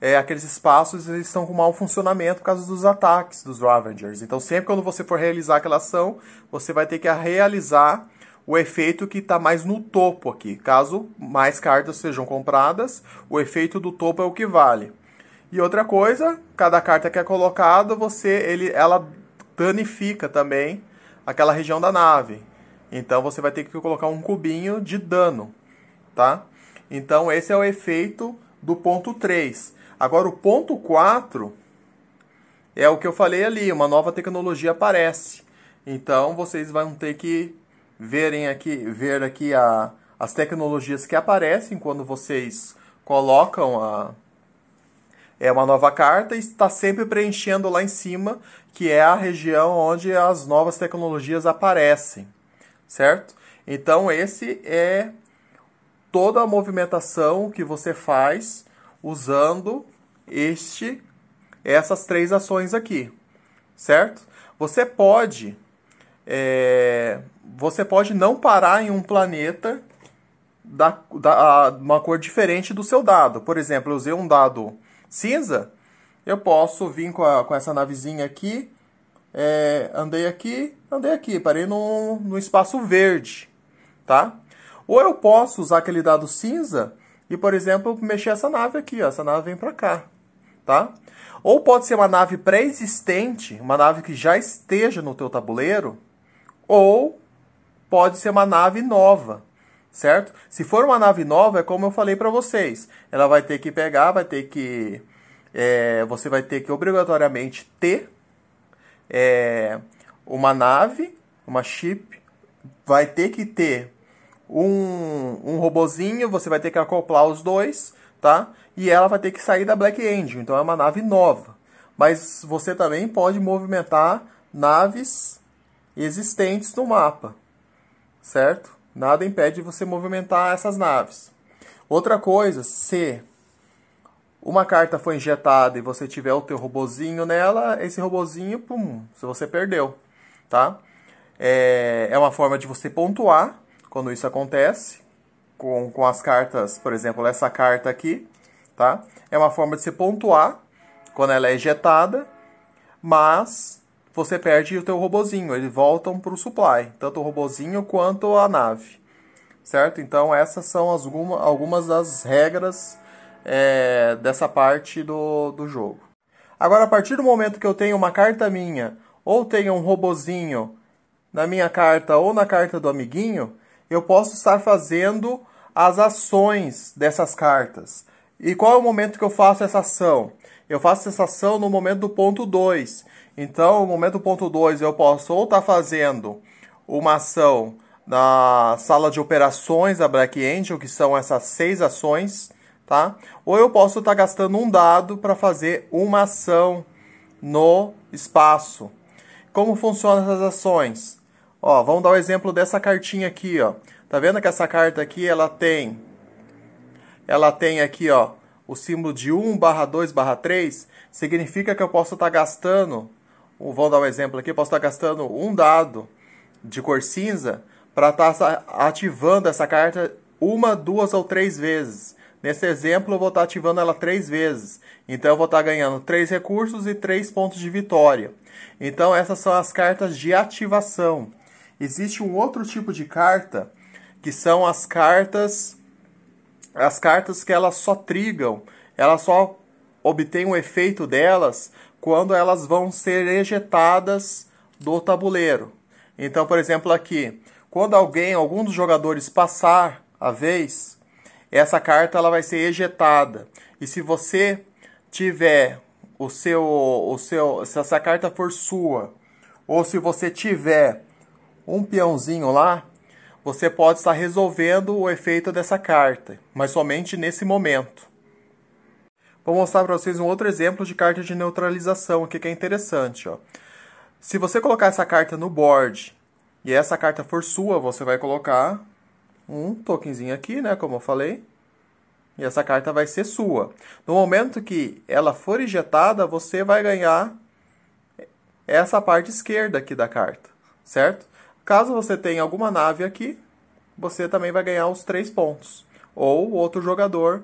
é, aqueles espaços eles estão com mau funcionamento por causa dos ataques dos Ravengers. Então, sempre quando você for realizar aquela ação, você vai ter que realizar o efeito que está mais no topo aqui. Caso mais cartas sejam compradas, o efeito do topo é o que vale. E outra coisa, cada carta que é colocada, você, ele, ela danifica também aquela região da nave. Então você vai ter que colocar um cubinho de dano, tá? Então esse é o efeito do ponto 3. Agora o ponto 4 é o que eu falei ali, uma nova tecnologia aparece. Então vocês vão ter que verem aqui, ver aqui a, as tecnologias que aparecem quando vocês colocam a, é uma nova carta e está sempre preenchendo lá em cima, que é a região onde as novas tecnologias aparecem, certo? Então, esse é toda a movimentação que você faz usando este essas três ações aqui, certo? Você pode é, você pode não parar em um planeta da, da, uma cor diferente do seu dado. Por exemplo, eu usei um dado cinza, eu posso vir com, a, com essa navezinha aqui, é, andei aqui, andei aqui, parei no, no espaço verde, tá? Ou eu posso usar aquele dado cinza e, por exemplo, mexer essa nave aqui, ó, essa nave vem para cá, tá? Ou pode ser uma nave pré-existente, uma nave que já esteja no teu tabuleiro, ou pode ser uma nave nova, certo? Se for uma nave nova, é como eu falei para vocês, ela vai ter que pegar, vai ter que. É, você vai ter que obrigatoriamente ter é, uma nave, uma chip, vai ter que ter um, um robozinho, você vai ter que acoplar os dois, tá? E ela vai ter que sair da Black Angel, então é uma nave nova. Mas você também pode movimentar naves existentes no mapa, certo? Nada impede você movimentar essas naves. Outra coisa, se uma carta foi injetada e você tiver o teu robozinho nela, esse robozinho, pum, se você perdeu, tá? É, é uma forma de você pontuar quando isso acontece, com, com as cartas, por exemplo, essa carta aqui, tá? É uma forma de você pontuar quando ela é injetada, mas você perde o teu robozinho, eles voltam para o supply, tanto o robozinho quanto a nave, certo? Então essas são as, algumas das regras é, dessa parte do, do jogo. Agora, a partir do momento que eu tenho uma carta minha, ou tenho um robozinho na minha carta ou na carta do amiguinho, eu posso estar fazendo as ações dessas cartas. E qual é o momento que eu faço essa ação? Eu faço essa ação no momento do ponto 2, então, o momento ponto 2, eu posso ou estar tá fazendo uma ação na sala de operações da Black Angel, que são essas seis ações, tá? Ou eu posso estar tá gastando um dado para fazer uma ação no espaço. Como funcionam essas ações? Ó, vamos dar o um exemplo dessa cartinha aqui, ó. Tá vendo que essa carta aqui, ela tem ela tem aqui, ó, o símbolo de 1 barra 2 barra 3, significa que eu posso estar tá gastando vamos dar um exemplo aqui, posso estar gastando um dado de cor cinza para estar tá ativando essa carta uma, duas ou três vezes. Nesse exemplo, eu vou estar tá ativando ela três vezes. Então, eu vou estar tá ganhando três recursos e três pontos de vitória. Então, essas são as cartas de ativação. Existe um outro tipo de carta que são as cartas as cartas que elas só trigam, elas só obtém o efeito delas quando elas vão ser ejetadas do tabuleiro. Então, por exemplo, aqui, quando alguém, algum dos jogadores passar a vez, essa carta ela vai ser ejetada. E se você tiver o seu o seu se essa carta for sua, ou se você tiver um peãozinho lá, você pode estar resolvendo o efeito dessa carta, mas somente nesse momento. Vou mostrar para vocês um outro exemplo de carta de neutralização aqui que é interessante. Ó. Se você colocar essa carta no board e essa carta for sua, você vai colocar um tokenzinho aqui, né, como eu falei. E essa carta vai ser sua. No momento que ela for injetada, você vai ganhar essa parte esquerda aqui da carta, certo? Caso você tenha alguma nave aqui, você também vai ganhar os três pontos. Ou outro jogador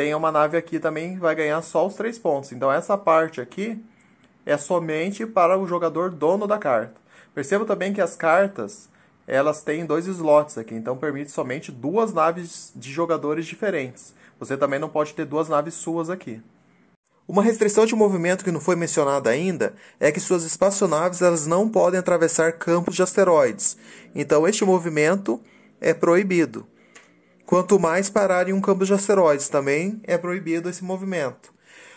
tem uma nave aqui também vai ganhar só os três pontos. Então essa parte aqui é somente para o jogador dono da carta. Perceba também que as cartas elas têm dois slots aqui, então permite somente duas naves de jogadores diferentes. Você também não pode ter duas naves suas aqui. Uma restrição de movimento que não foi mencionada ainda é que suas espaçonaves elas não podem atravessar campos de asteroides. Então este movimento é proibido. Quanto mais parar em um campo de asteroides, também é proibido esse movimento.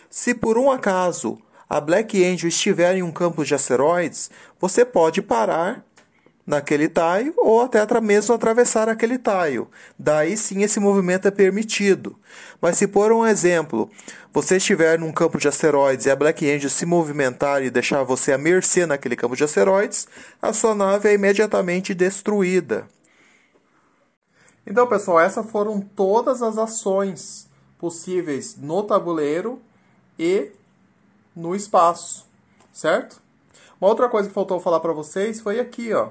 Se por um acaso a Black Angel estiver em um campo de asteroides, você pode parar naquele taio ou até mesmo atravessar aquele taio. Daí sim esse movimento é permitido. Mas se por um exemplo, você estiver num campo de asteroides e a Black Angel se movimentar e deixar você à mercê naquele campo de asteroides, a sua nave é imediatamente destruída. Então, pessoal, essas foram todas as ações possíveis no tabuleiro e no espaço, certo? Uma outra coisa que faltou falar para vocês foi aqui, ó.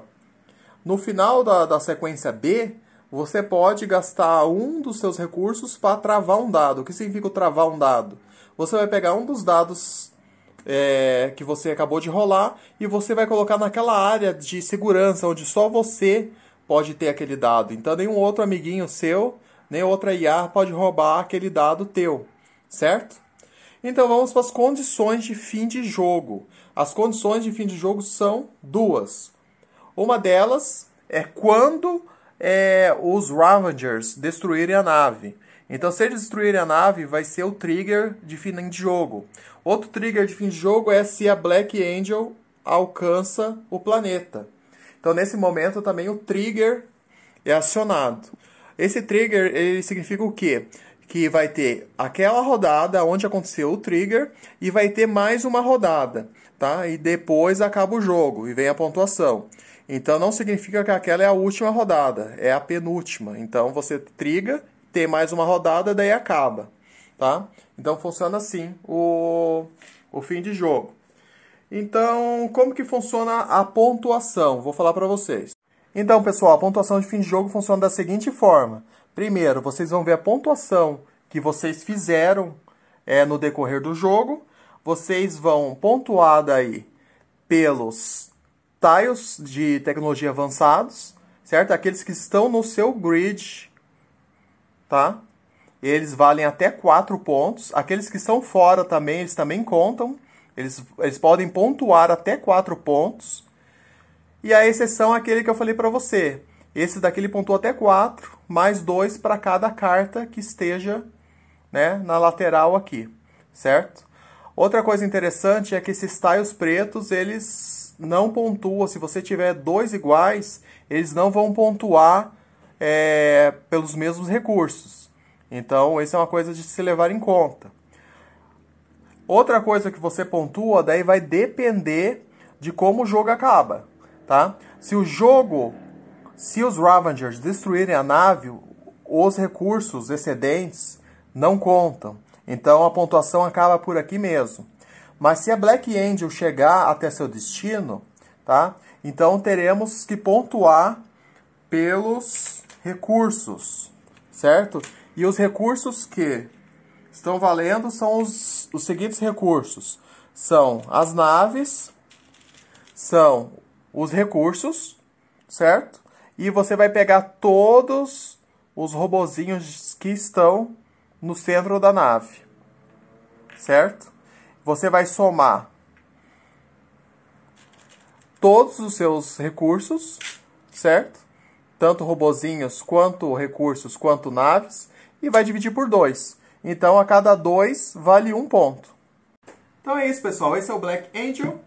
No final da, da sequência B, você pode gastar um dos seus recursos para travar um dado. O que significa travar um dado? Você vai pegar um dos dados é, que você acabou de rolar e você vai colocar naquela área de segurança onde só você pode ter aquele dado. Então, nenhum outro amiguinho seu, nem outra IA pode roubar aquele dado teu, certo? Então, vamos para as condições de fim de jogo. As condições de fim de jogo são duas. Uma delas é quando é, os Ravengers destruírem a nave. Então, se eles destruírem a nave, vai ser o trigger de fim de jogo. Outro trigger de fim de jogo é se a Black Angel alcança o planeta. Então, nesse momento, também o trigger é acionado. Esse trigger ele significa o quê? Que vai ter aquela rodada onde aconteceu o trigger e vai ter mais uma rodada, tá? E depois acaba o jogo e vem a pontuação. Então não significa que aquela é a última rodada, é a penúltima. Então você triga, tem mais uma rodada, daí acaba, tá? Então funciona assim o, o fim de jogo. Então, como que funciona a pontuação? Vou falar para vocês. Então, pessoal, a pontuação de fim de jogo funciona da seguinte forma. Primeiro, vocês vão ver a pontuação que vocês fizeram é, no decorrer do jogo. Vocês vão pontuar daí pelos tiles de tecnologia avançados, certo? Aqueles que estão no seu grid, tá? Eles valem até 4 pontos. Aqueles que estão fora também, eles também contam. Eles, eles podem pontuar até quatro pontos. E a exceção é aquele que eu falei para você. Esse daqui ele pontua até quatro, mais dois para cada carta que esteja né, na lateral aqui, certo? Outra coisa interessante é que esses tiles pretos, eles não pontuam. Se você tiver dois iguais, eles não vão pontuar é, pelos mesmos recursos. Então, isso é uma coisa de se levar em conta. Outra coisa que você pontua, daí vai depender de como o jogo acaba, tá? Se o jogo, se os Ravengers destruírem a nave, os recursos excedentes não contam. Então a pontuação acaba por aqui mesmo. Mas se a Black Angel chegar até seu destino, tá? Então teremos que pontuar pelos recursos, certo? E os recursos que estão valendo são os, os seguintes recursos: são as naves, são os recursos, certo? E você vai pegar todos os robozinhos que estão no centro da nave, certo? Você vai somar todos os seus recursos, certo? Tanto robozinhos, quanto recursos, quanto naves, e vai dividir por dois. Então, a cada dois, vale um ponto. Então é isso, pessoal. Esse é o Black Angel.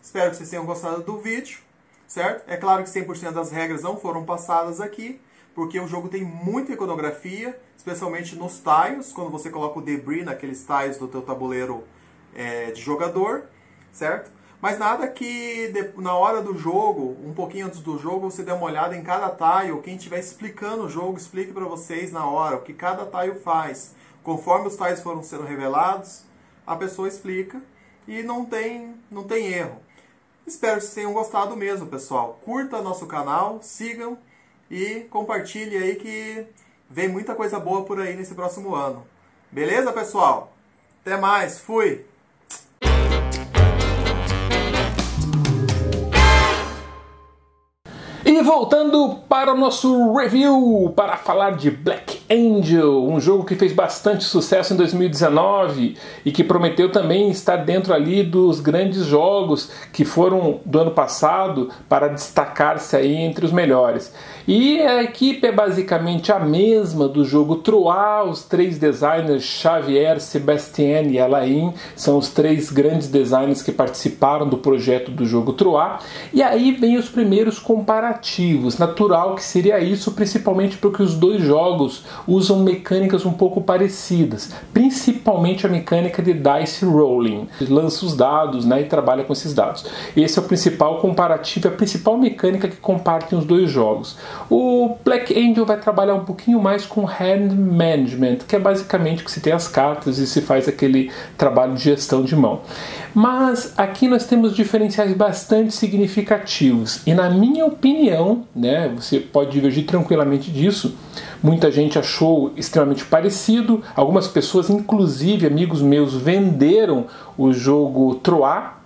Espero que vocês tenham gostado do vídeo, certo? É claro que 100% das regras não foram passadas aqui, porque o jogo tem muita iconografia, especialmente nos tiles, quando você coloca o debris naqueles tiles do teu tabuleiro é, de jogador, certo? Mas nada que na hora do jogo, um pouquinho antes do jogo, você dê uma olhada em cada tile, quem estiver explicando o jogo, explique para vocês na hora o que cada tile faz. Conforme os tais foram sendo revelados, a pessoa explica e não tem, não tem erro. Espero que vocês tenham gostado mesmo, pessoal. Curta nosso canal, sigam e compartilhe aí que vem muita coisa boa por aí nesse próximo ano. Beleza, pessoal? Até mais, fui! E voltando para o nosso review para falar de Black Angel, um jogo que fez bastante sucesso em 2019 e que prometeu também estar dentro ali dos grandes jogos que foram do ano passado para destacar-se aí entre os melhores. E a equipe é basicamente a mesma do jogo Troar, os três designers Xavier, Sebastien e Alain são os três grandes designers que participaram do projeto do jogo Troar. E aí vem os primeiros comparativos. Natural que seria isso, principalmente porque os dois jogos usam mecânicas um pouco parecidas, principalmente a mecânica de dice rolling. Lança os dados né, e trabalha com esses dados. Esse é o principal comparativo, a principal mecânica que compartem os dois jogos. O Black Angel vai trabalhar um pouquinho mais com hand management, que é basicamente que se tem as cartas e se faz aquele trabalho de gestão de mão. Mas aqui nós temos diferenciais bastante significativos e na minha opinião, né, você pode divergir tranquilamente disso. Muita gente achou extremamente parecido, algumas pessoas, inclusive amigos meus, venderam o jogo Troar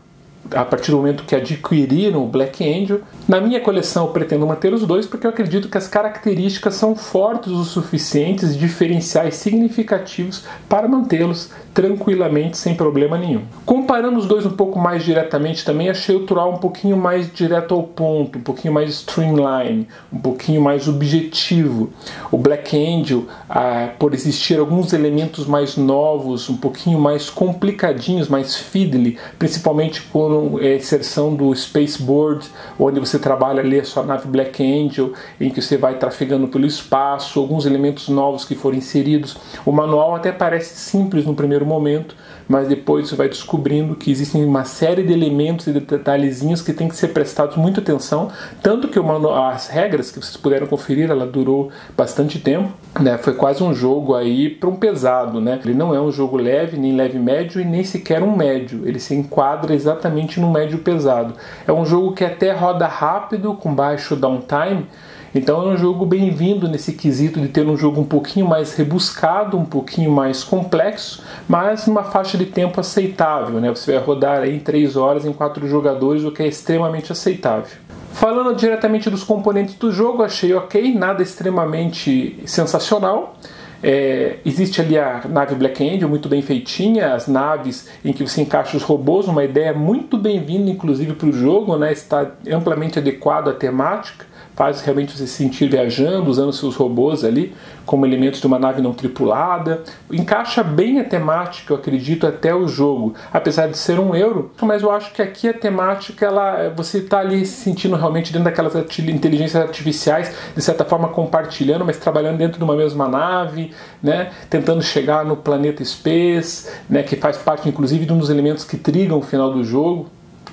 a partir do momento que adquiriram o Black Angel. Na minha coleção eu pretendo manter os dois porque eu acredito que as características são fortes o suficientes, diferenciais significativos para mantê-los tranquilamente sem problema nenhum. Comparando os dois um pouco mais diretamente também, achei o Troll um pouquinho mais direto ao ponto, um pouquinho mais streamline, um pouquinho mais objetivo. O Black Angel, ah, por existir alguns elementos mais novos, um pouquinho mais complicadinhos, mais fiddly, principalmente quando então, é a inserção do Spaceboard, onde você trabalha ali a sua nave Black Angel, em que você vai trafegando pelo espaço, alguns elementos novos que foram inseridos. O manual até parece simples no primeiro momento, mas depois você vai descobrindo que existem uma série de elementos e detalhezinhos que tem que ser prestados muita atenção, tanto que as regras que vocês puderam conferir, ela durou bastante tempo, né? Foi quase um jogo aí para um pesado, né? Ele não é um jogo leve, nem leve médio e nem sequer um médio. Ele se enquadra exatamente no médio pesado. É um jogo que até roda rápido com baixo downtime, então é um jogo bem-vindo nesse quesito de ter um jogo um pouquinho mais rebuscado, um pouquinho mais complexo, mas numa faixa de tempo aceitável. Né? Você vai rodar aí em 3 horas em 4 jogadores, o que é extremamente aceitável. Falando diretamente dos componentes do jogo, achei ok, nada extremamente sensacional. É, existe ali a nave Black Angel, muito bem feitinha, as naves em que você encaixa os robôs, uma ideia muito bem-vinda, inclusive, para o jogo, né? está amplamente adequado à temática faz realmente você se sentir viajando, usando seus robôs ali como elementos de uma nave não tripulada. Encaixa bem a temática, eu acredito, até o jogo, apesar de ser um euro, mas eu acho que aqui a temática, ela, você está ali se sentindo realmente dentro daquelas inteligências artificiais, de certa forma compartilhando, mas trabalhando dentro de uma mesma nave, né? tentando chegar no planeta Space, né? que faz parte inclusive de um dos elementos que trigam o final do jogo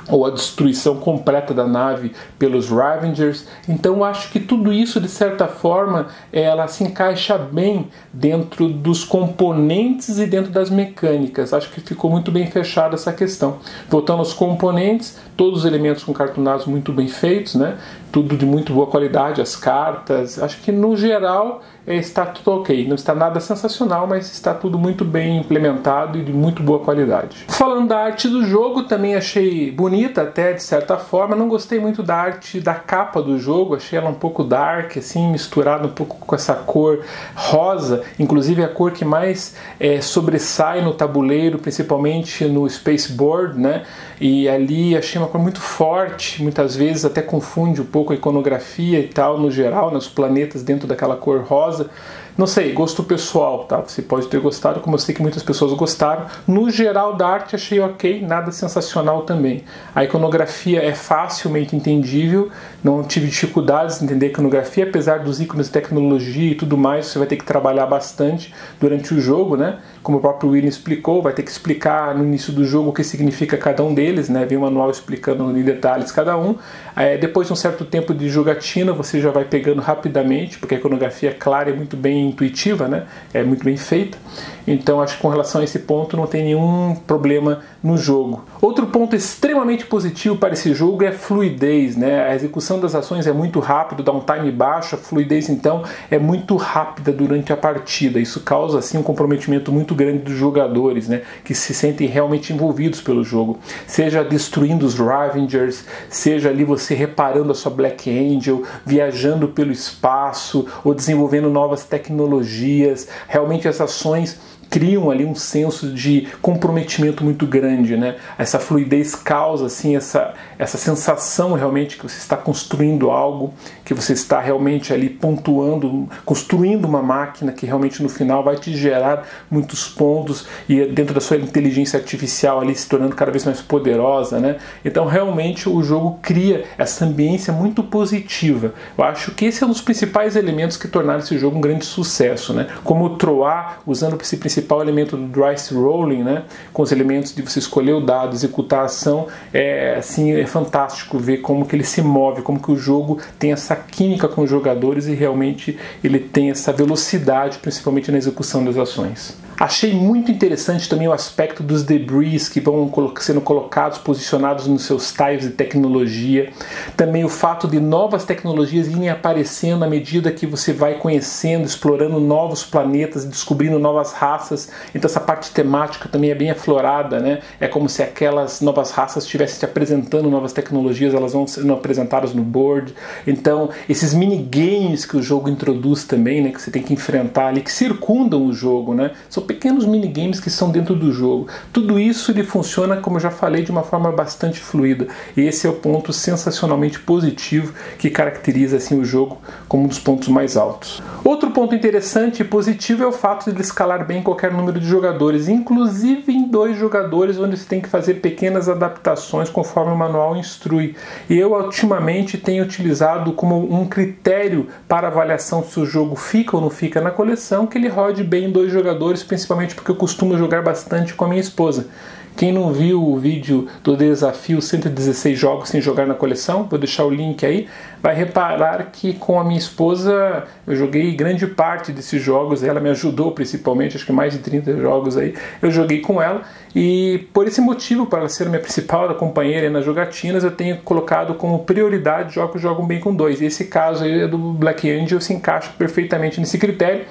ou a destruição completa da nave pelos Ravengers. Então acho que tudo isso de certa forma ela se encaixa bem dentro dos componentes e dentro das mecânicas. Acho que ficou muito bem fechada essa questão. Voltando aos componentes, todos os elementos com cartunazo muito bem feitos, né? tudo de muito boa qualidade, as cartas. Acho que no geral é, está tudo ok. Não está nada sensacional, mas está tudo muito bem implementado e de muito boa qualidade. Falando da arte do jogo, também achei bonita até de certa forma. Não gostei muito da arte da capa do jogo, achei ela um pouco dark, assim, misturada um pouco com essa cor rosa. Inclusive a cor que mais é, sobressai no tabuleiro, principalmente no Space Board, né? E ali achei uma cor muito forte, muitas vezes até confunde um pouco pouco a iconografia e tal no geral, né, os planetas dentro daquela cor rosa. Não sei, gosto pessoal, tá? Você pode ter gostado, como eu sei que muitas pessoas gostaram. No geral da arte achei ok, nada sensacional também. A iconografia é facilmente entendível, não tive dificuldades em entender a iconografia, apesar dos ícones de tecnologia e tudo mais, você vai ter que trabalhar bastante durante o jogo, né? Como o próprio William explicou, vai ter que explicar no início do jogo o que significa cada um deles, né? Vem um manual explicando em detalhes cada um. É, depois de um certo tempo de jogatina, você já vai pegando rapidamente, porque a iconografia é clara e muito bem intuitiva, né? É muito bem feita. Então, acho que com relação a esse ponto, não tem nenhum problema no jogo. Outro ponto extremamente positivo para esse jogo é a fluidez, né? A execução das ações é muito rápido, dá um time baixo, a fluidez então é muito rápida durante a partida. Isso causa assim um comprometimento muito grande dos jogadores, né? Que se sentem realmente envolvidos pelo jogo, seja destruindo os Ravengers, seja ali você reparando a sua Black Angel, viajando pelo espaço ou desenvolvendo novas tecnologias. Realmente as ações criam ali um senso de comprometimento muito grande, né? Essa fluidez causa assim essa essa sensação realmente que você está construindo algo, que você está realmente ali pontuando, construindo uma máquina que realmente no final vai te gerar muitos pontos e é dentro da sua inteligência artificial ali se tornando cada vez mais poderosa, né? Então realmente o jogo cria essa ambiência muito positiva. Eu acho que esse é um dos principais elementos que tornaram esse jogo um grande sucesso, né? Como o Troar usando esse princípio principal elemento do rice rolling, né, com os elementos de você escolher o dado, executar a ação, é assim é fantástico ver como que ele se move, como que o jogo tem essa química com os jogadores e realmente ele tem essa velocidade, principalmente na execução das ações. Achei muito interessante também o aspecto dos debris que vão sendo colocados, posicionados nos seus tiles de tecnologia. Também o fato de novas tecnologias irem aparecendo à medida que você vai conhecendo, explorando novos planetas, descobrindo novas raças raças, então essa parte temática também é bem aflorada, né? É como se aquelas novas raças estivessem te apresentando novas tecnologias, elas vão sendo apresentadas no board. Então, esses minigames que o jogo introduz também, né? Que você tem que enfrentar ali, que circundam o jogo, né? São pequenos minigames que são dentro do jogo. Tudo isso ele funciona, como eu já falei, de uma forma bastante fluida. E esse é o ponto sensacionalmente positivo que caracteriza assim o jogo como um dos pontos mais altos. Outro ponto interessante e positivo é o fato de ele escalar bem qualquer qualquer número de jogadores, inclusive em dois jogadores, onde você tem que fazer pequenas adaptações conforme o manual instrui. E eu ultimamente tenho utilizado como um critério para avaliação se o jogo fica ou não fica na coleção que ele rode bem em dois jogadores, principalmente porque eu costumo jogar bastante com a minha esposa. Quem não viu o vídeo do desafio 116 jogos sem jogar na coleção, vou deixar o link aí, vai reparar que com a minha esposa eu joguei grande parte desses jogos, ela me ajudou principalmente, acho que mais de 30 jogos aí, eu joguei com ela e por esse motivo, para ela ser minha principal é companheira nas jogatinas, eu tenho colocado como prioridade jogos que jogam bem com dois. E esse caso aí do Black Angel se encaixa perfeitamente nesse critério,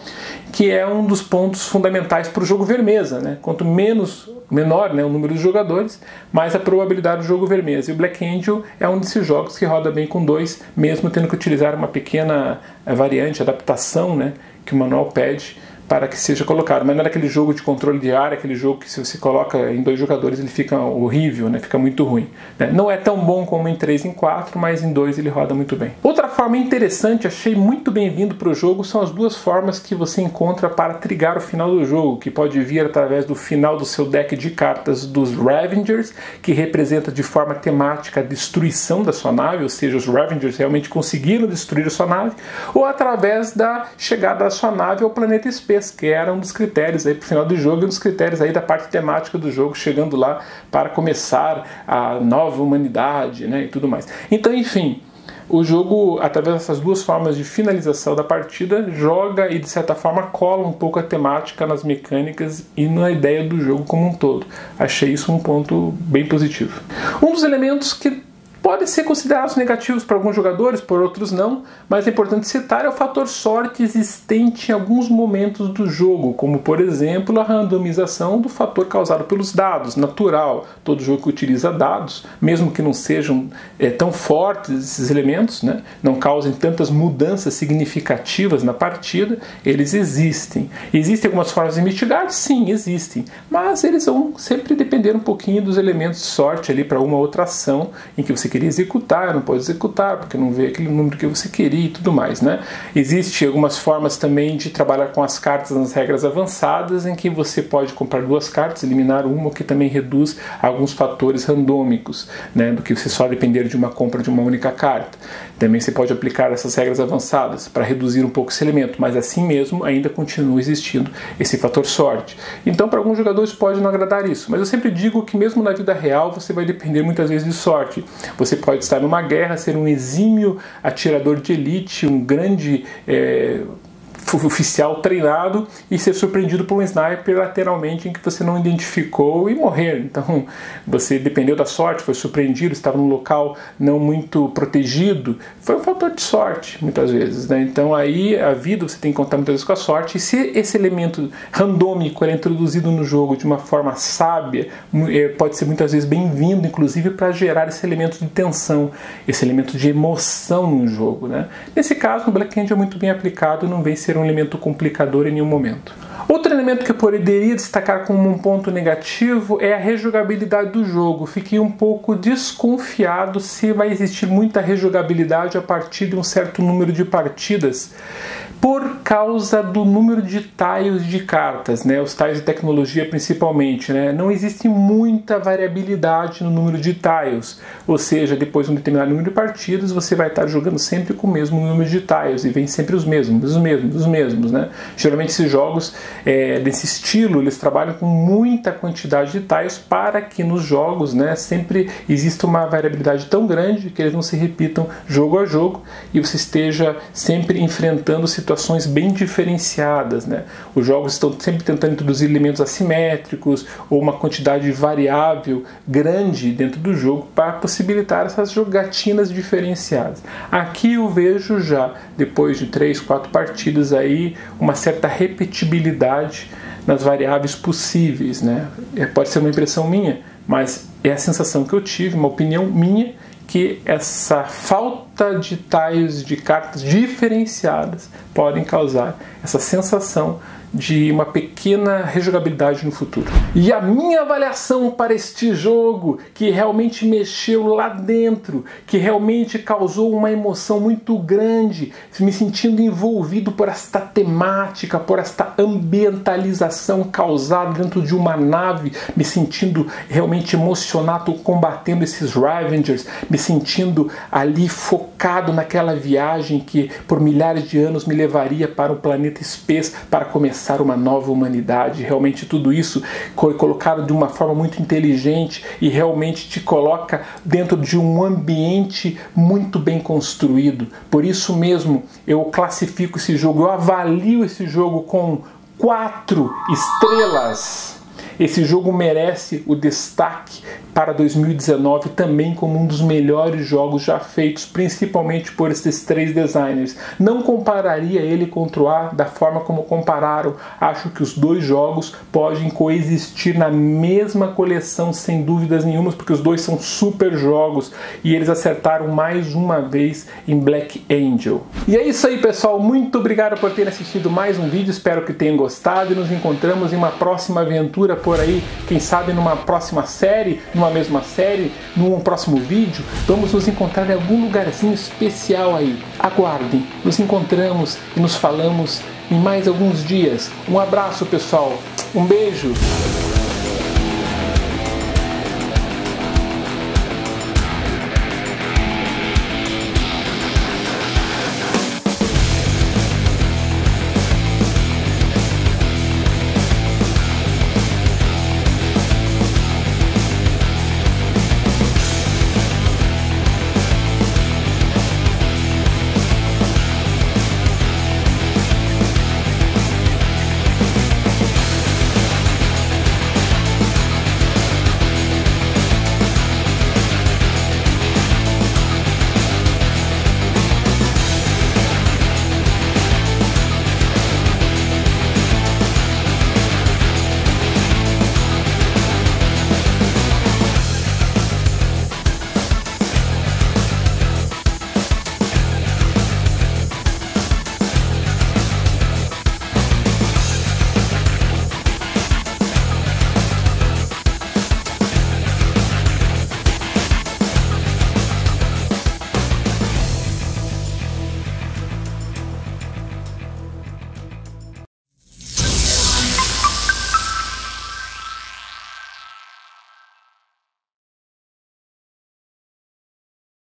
que é um dos pontos fundamentais para o jogo vermeza, né? Quanto menos menor, né, o número de jogadores, mais a probabilidade do jogo ver mesa. E o Black Angel é um desses jogos que roda bem com dois, mesmo tendo que utilizar uma pequena eh, variante, adaptação né, que o manual pede para que seja colocado. Mas não era aquele jogo de controle de área, aquele jogo que se você coloca em dois jogadores ele fica horrível, né? fica muito ruim. Né? Não é tão bom como em 3 em 4, mas em 2 ele roda muito bem. Outra forma interessante, achei muito bem-vindo para o jogo, são as duas formas que você encontra para trigar o final do jogo, que pode vir através do final do seu deck de cartas dos Ravengers, que representa de forma temática a destruição da sua nave, ou seja, os Ravengers realmente conseguiram destruir a sua nave, ou através da chegada da sua nave ao planeta Espelho, que era um dos critérios aí para o final do jogo e um dos critérios aí da parte temática do jogo, chegando lá para começar a nova humanidade né, e tudo mais. Então, enfim, o jogo, através dessas duas formas de finalização da partida, joga e de certa forma cola um pouco a temática nas mecânicas e na ideia do jogo como um todo. Achei isso um ponto bem positivo. Um dos elementos que podem ser considerados negativos para alguns jogadores, por outros não, mas é importante citar é o fator sorte existente em alguns momentos do jogo, como por exemplo a randomização do fator causado pelos dados, natural. Todo jogo que utiliza dados, mesmo que não sejam é, tão fortes esses elementos, né, não causem tantas mudanças significativas na partida, eles existem. Existem algumas formas de mitigar? Sim, existem, mas eles vão sempre depender um pouquinho dos elementos de sorte ali para uma outra ação em que você queria executar, não pode executar porque não vê aquele número que você queria e tudo mais, né? Existe algumas formas também de trabalhar com as cartas nas regras avançadas, em que você pode comprar duas cartas, eliminar uma, o que também reduz alguns fatores randômicos, né? Do que você só depender de uma compra de uma única carta. Também se pode aplicar essas regras avançadas para reduzir um pouco esse elemento, mas assim mesmo ainda continua existindo esse fator sorte. Então, para alguns jogadores pode não agradar isso, mas eu sempre digo que mesmo na vida real você vai depender muitas vezes de sorte. Você pode estar numa guerra, ser um exímio atirador de elite, um grande. É Tipo oficial treinado e ser surpreendido por um sniper lateralmente em que você não identificou e morrer. Então você dependeu da sorte, foi surpreendido, estava num local não muito protegido. Foi um fator de sorte, muitas vezes. Né? Então aí a vida você tem que contar muitas vezes com a sorte. E se esse elemento randômico é introduzido no jogo de uma forma sábia, eh, pode ser muitas vezes bem-vindo, inclusive para gerar esse elemento de tensão, esse elemento de emoção no jogo. Né? Nesse caso, o Black Hand é muito bem aplicado, não vem ser um elemento complicador em nenhum momento. Outro elemento que eu poderia destacar como um ponto negativo é a rejogabilidade do jogo. Fiquei um pouco desconfiado se vai existir muita rejogabilidade a partir de um certo número de partidas por causa do número de tiles de cartas, né? os tiles de tecnologia principalmente. Né? Não existe muita variabilidade no número de tiles, ou seja, depois de um determinado número de partidas, você vai estar jogando sempre com o mesmo número de tiles e vem sempre os mesmos, os mesmos, os mesmos. Né? Geralmente esses jogos é, desse estilo, eles trabalham com muita quantidade de tiles para que nos jogos né, sempre exista uma variabilidade tão grande que eles não se repitam jogo a jogo e você esteja sempre enfrentando situações situações bem diferenciadas. Né? Os jogos estão sempre tentando introduzir elementos assimétricos ou uma quantidade variável grande dentro do jogo para possibilitar essas jogatinas diferenciadas. Aqui eu vejo já, depois de três, quatro partidas aí, uma certa repetibilidade nas variáveis possíveis. Né? É, pode ser uma impressão minha, mas é a sensação que eu tive, uma opinião minha que essa falta de tiles de cartas diferenciadas podem causar essa sensação de uma pequena rejogabilidade no futuro. E a minha avaliação para este jogo, que realmente mexeu lá dentro, que realmente causou uma emoção muito grande, me sentindo envolvido por esta temática, por esta ambientalização causada dentro de uma nave, me sentindo realmente emocionado combatendo esses Ravengers, me sentindo ali focado naquela viagem que por milhares de anos me levaria para o planeta Space para começar começar uma nova humanidade. Realmente tudo isso foi colocado de uma forma muito inteligente e realmente te coloca dentro de um ambiente muito bem construído. Por isso mesmo eu classifico esse jogo, eu avalio esse jogo com quatro estrelas. Esse jogo merece o destaque para 2019 também como um dos melhores jogos já feitos, principalmente por esses três designers. Não compararia ele contra o A da forma como compararam. Acho que os dois jogos podem coexistir na mesma coleção sem dúvidas nenhumas, porque os dois são super jogos e eles acertaram mais uma vez em Black Angel. E é isso aí, pessoal. Muito obrigado por terem assistido mais um vídeo. Espero que tenham gostado e nos encontramos em uma próxima aventura propor aí, quem sabe numa próxima série, numa mesma série, num próximo vídeo, vamos nos encontrar em algum lugarzinho especial aí. Aguardem, nos encontramos e nos falamos em mais alguns dias. Um abraço, pessoal. Um beijo.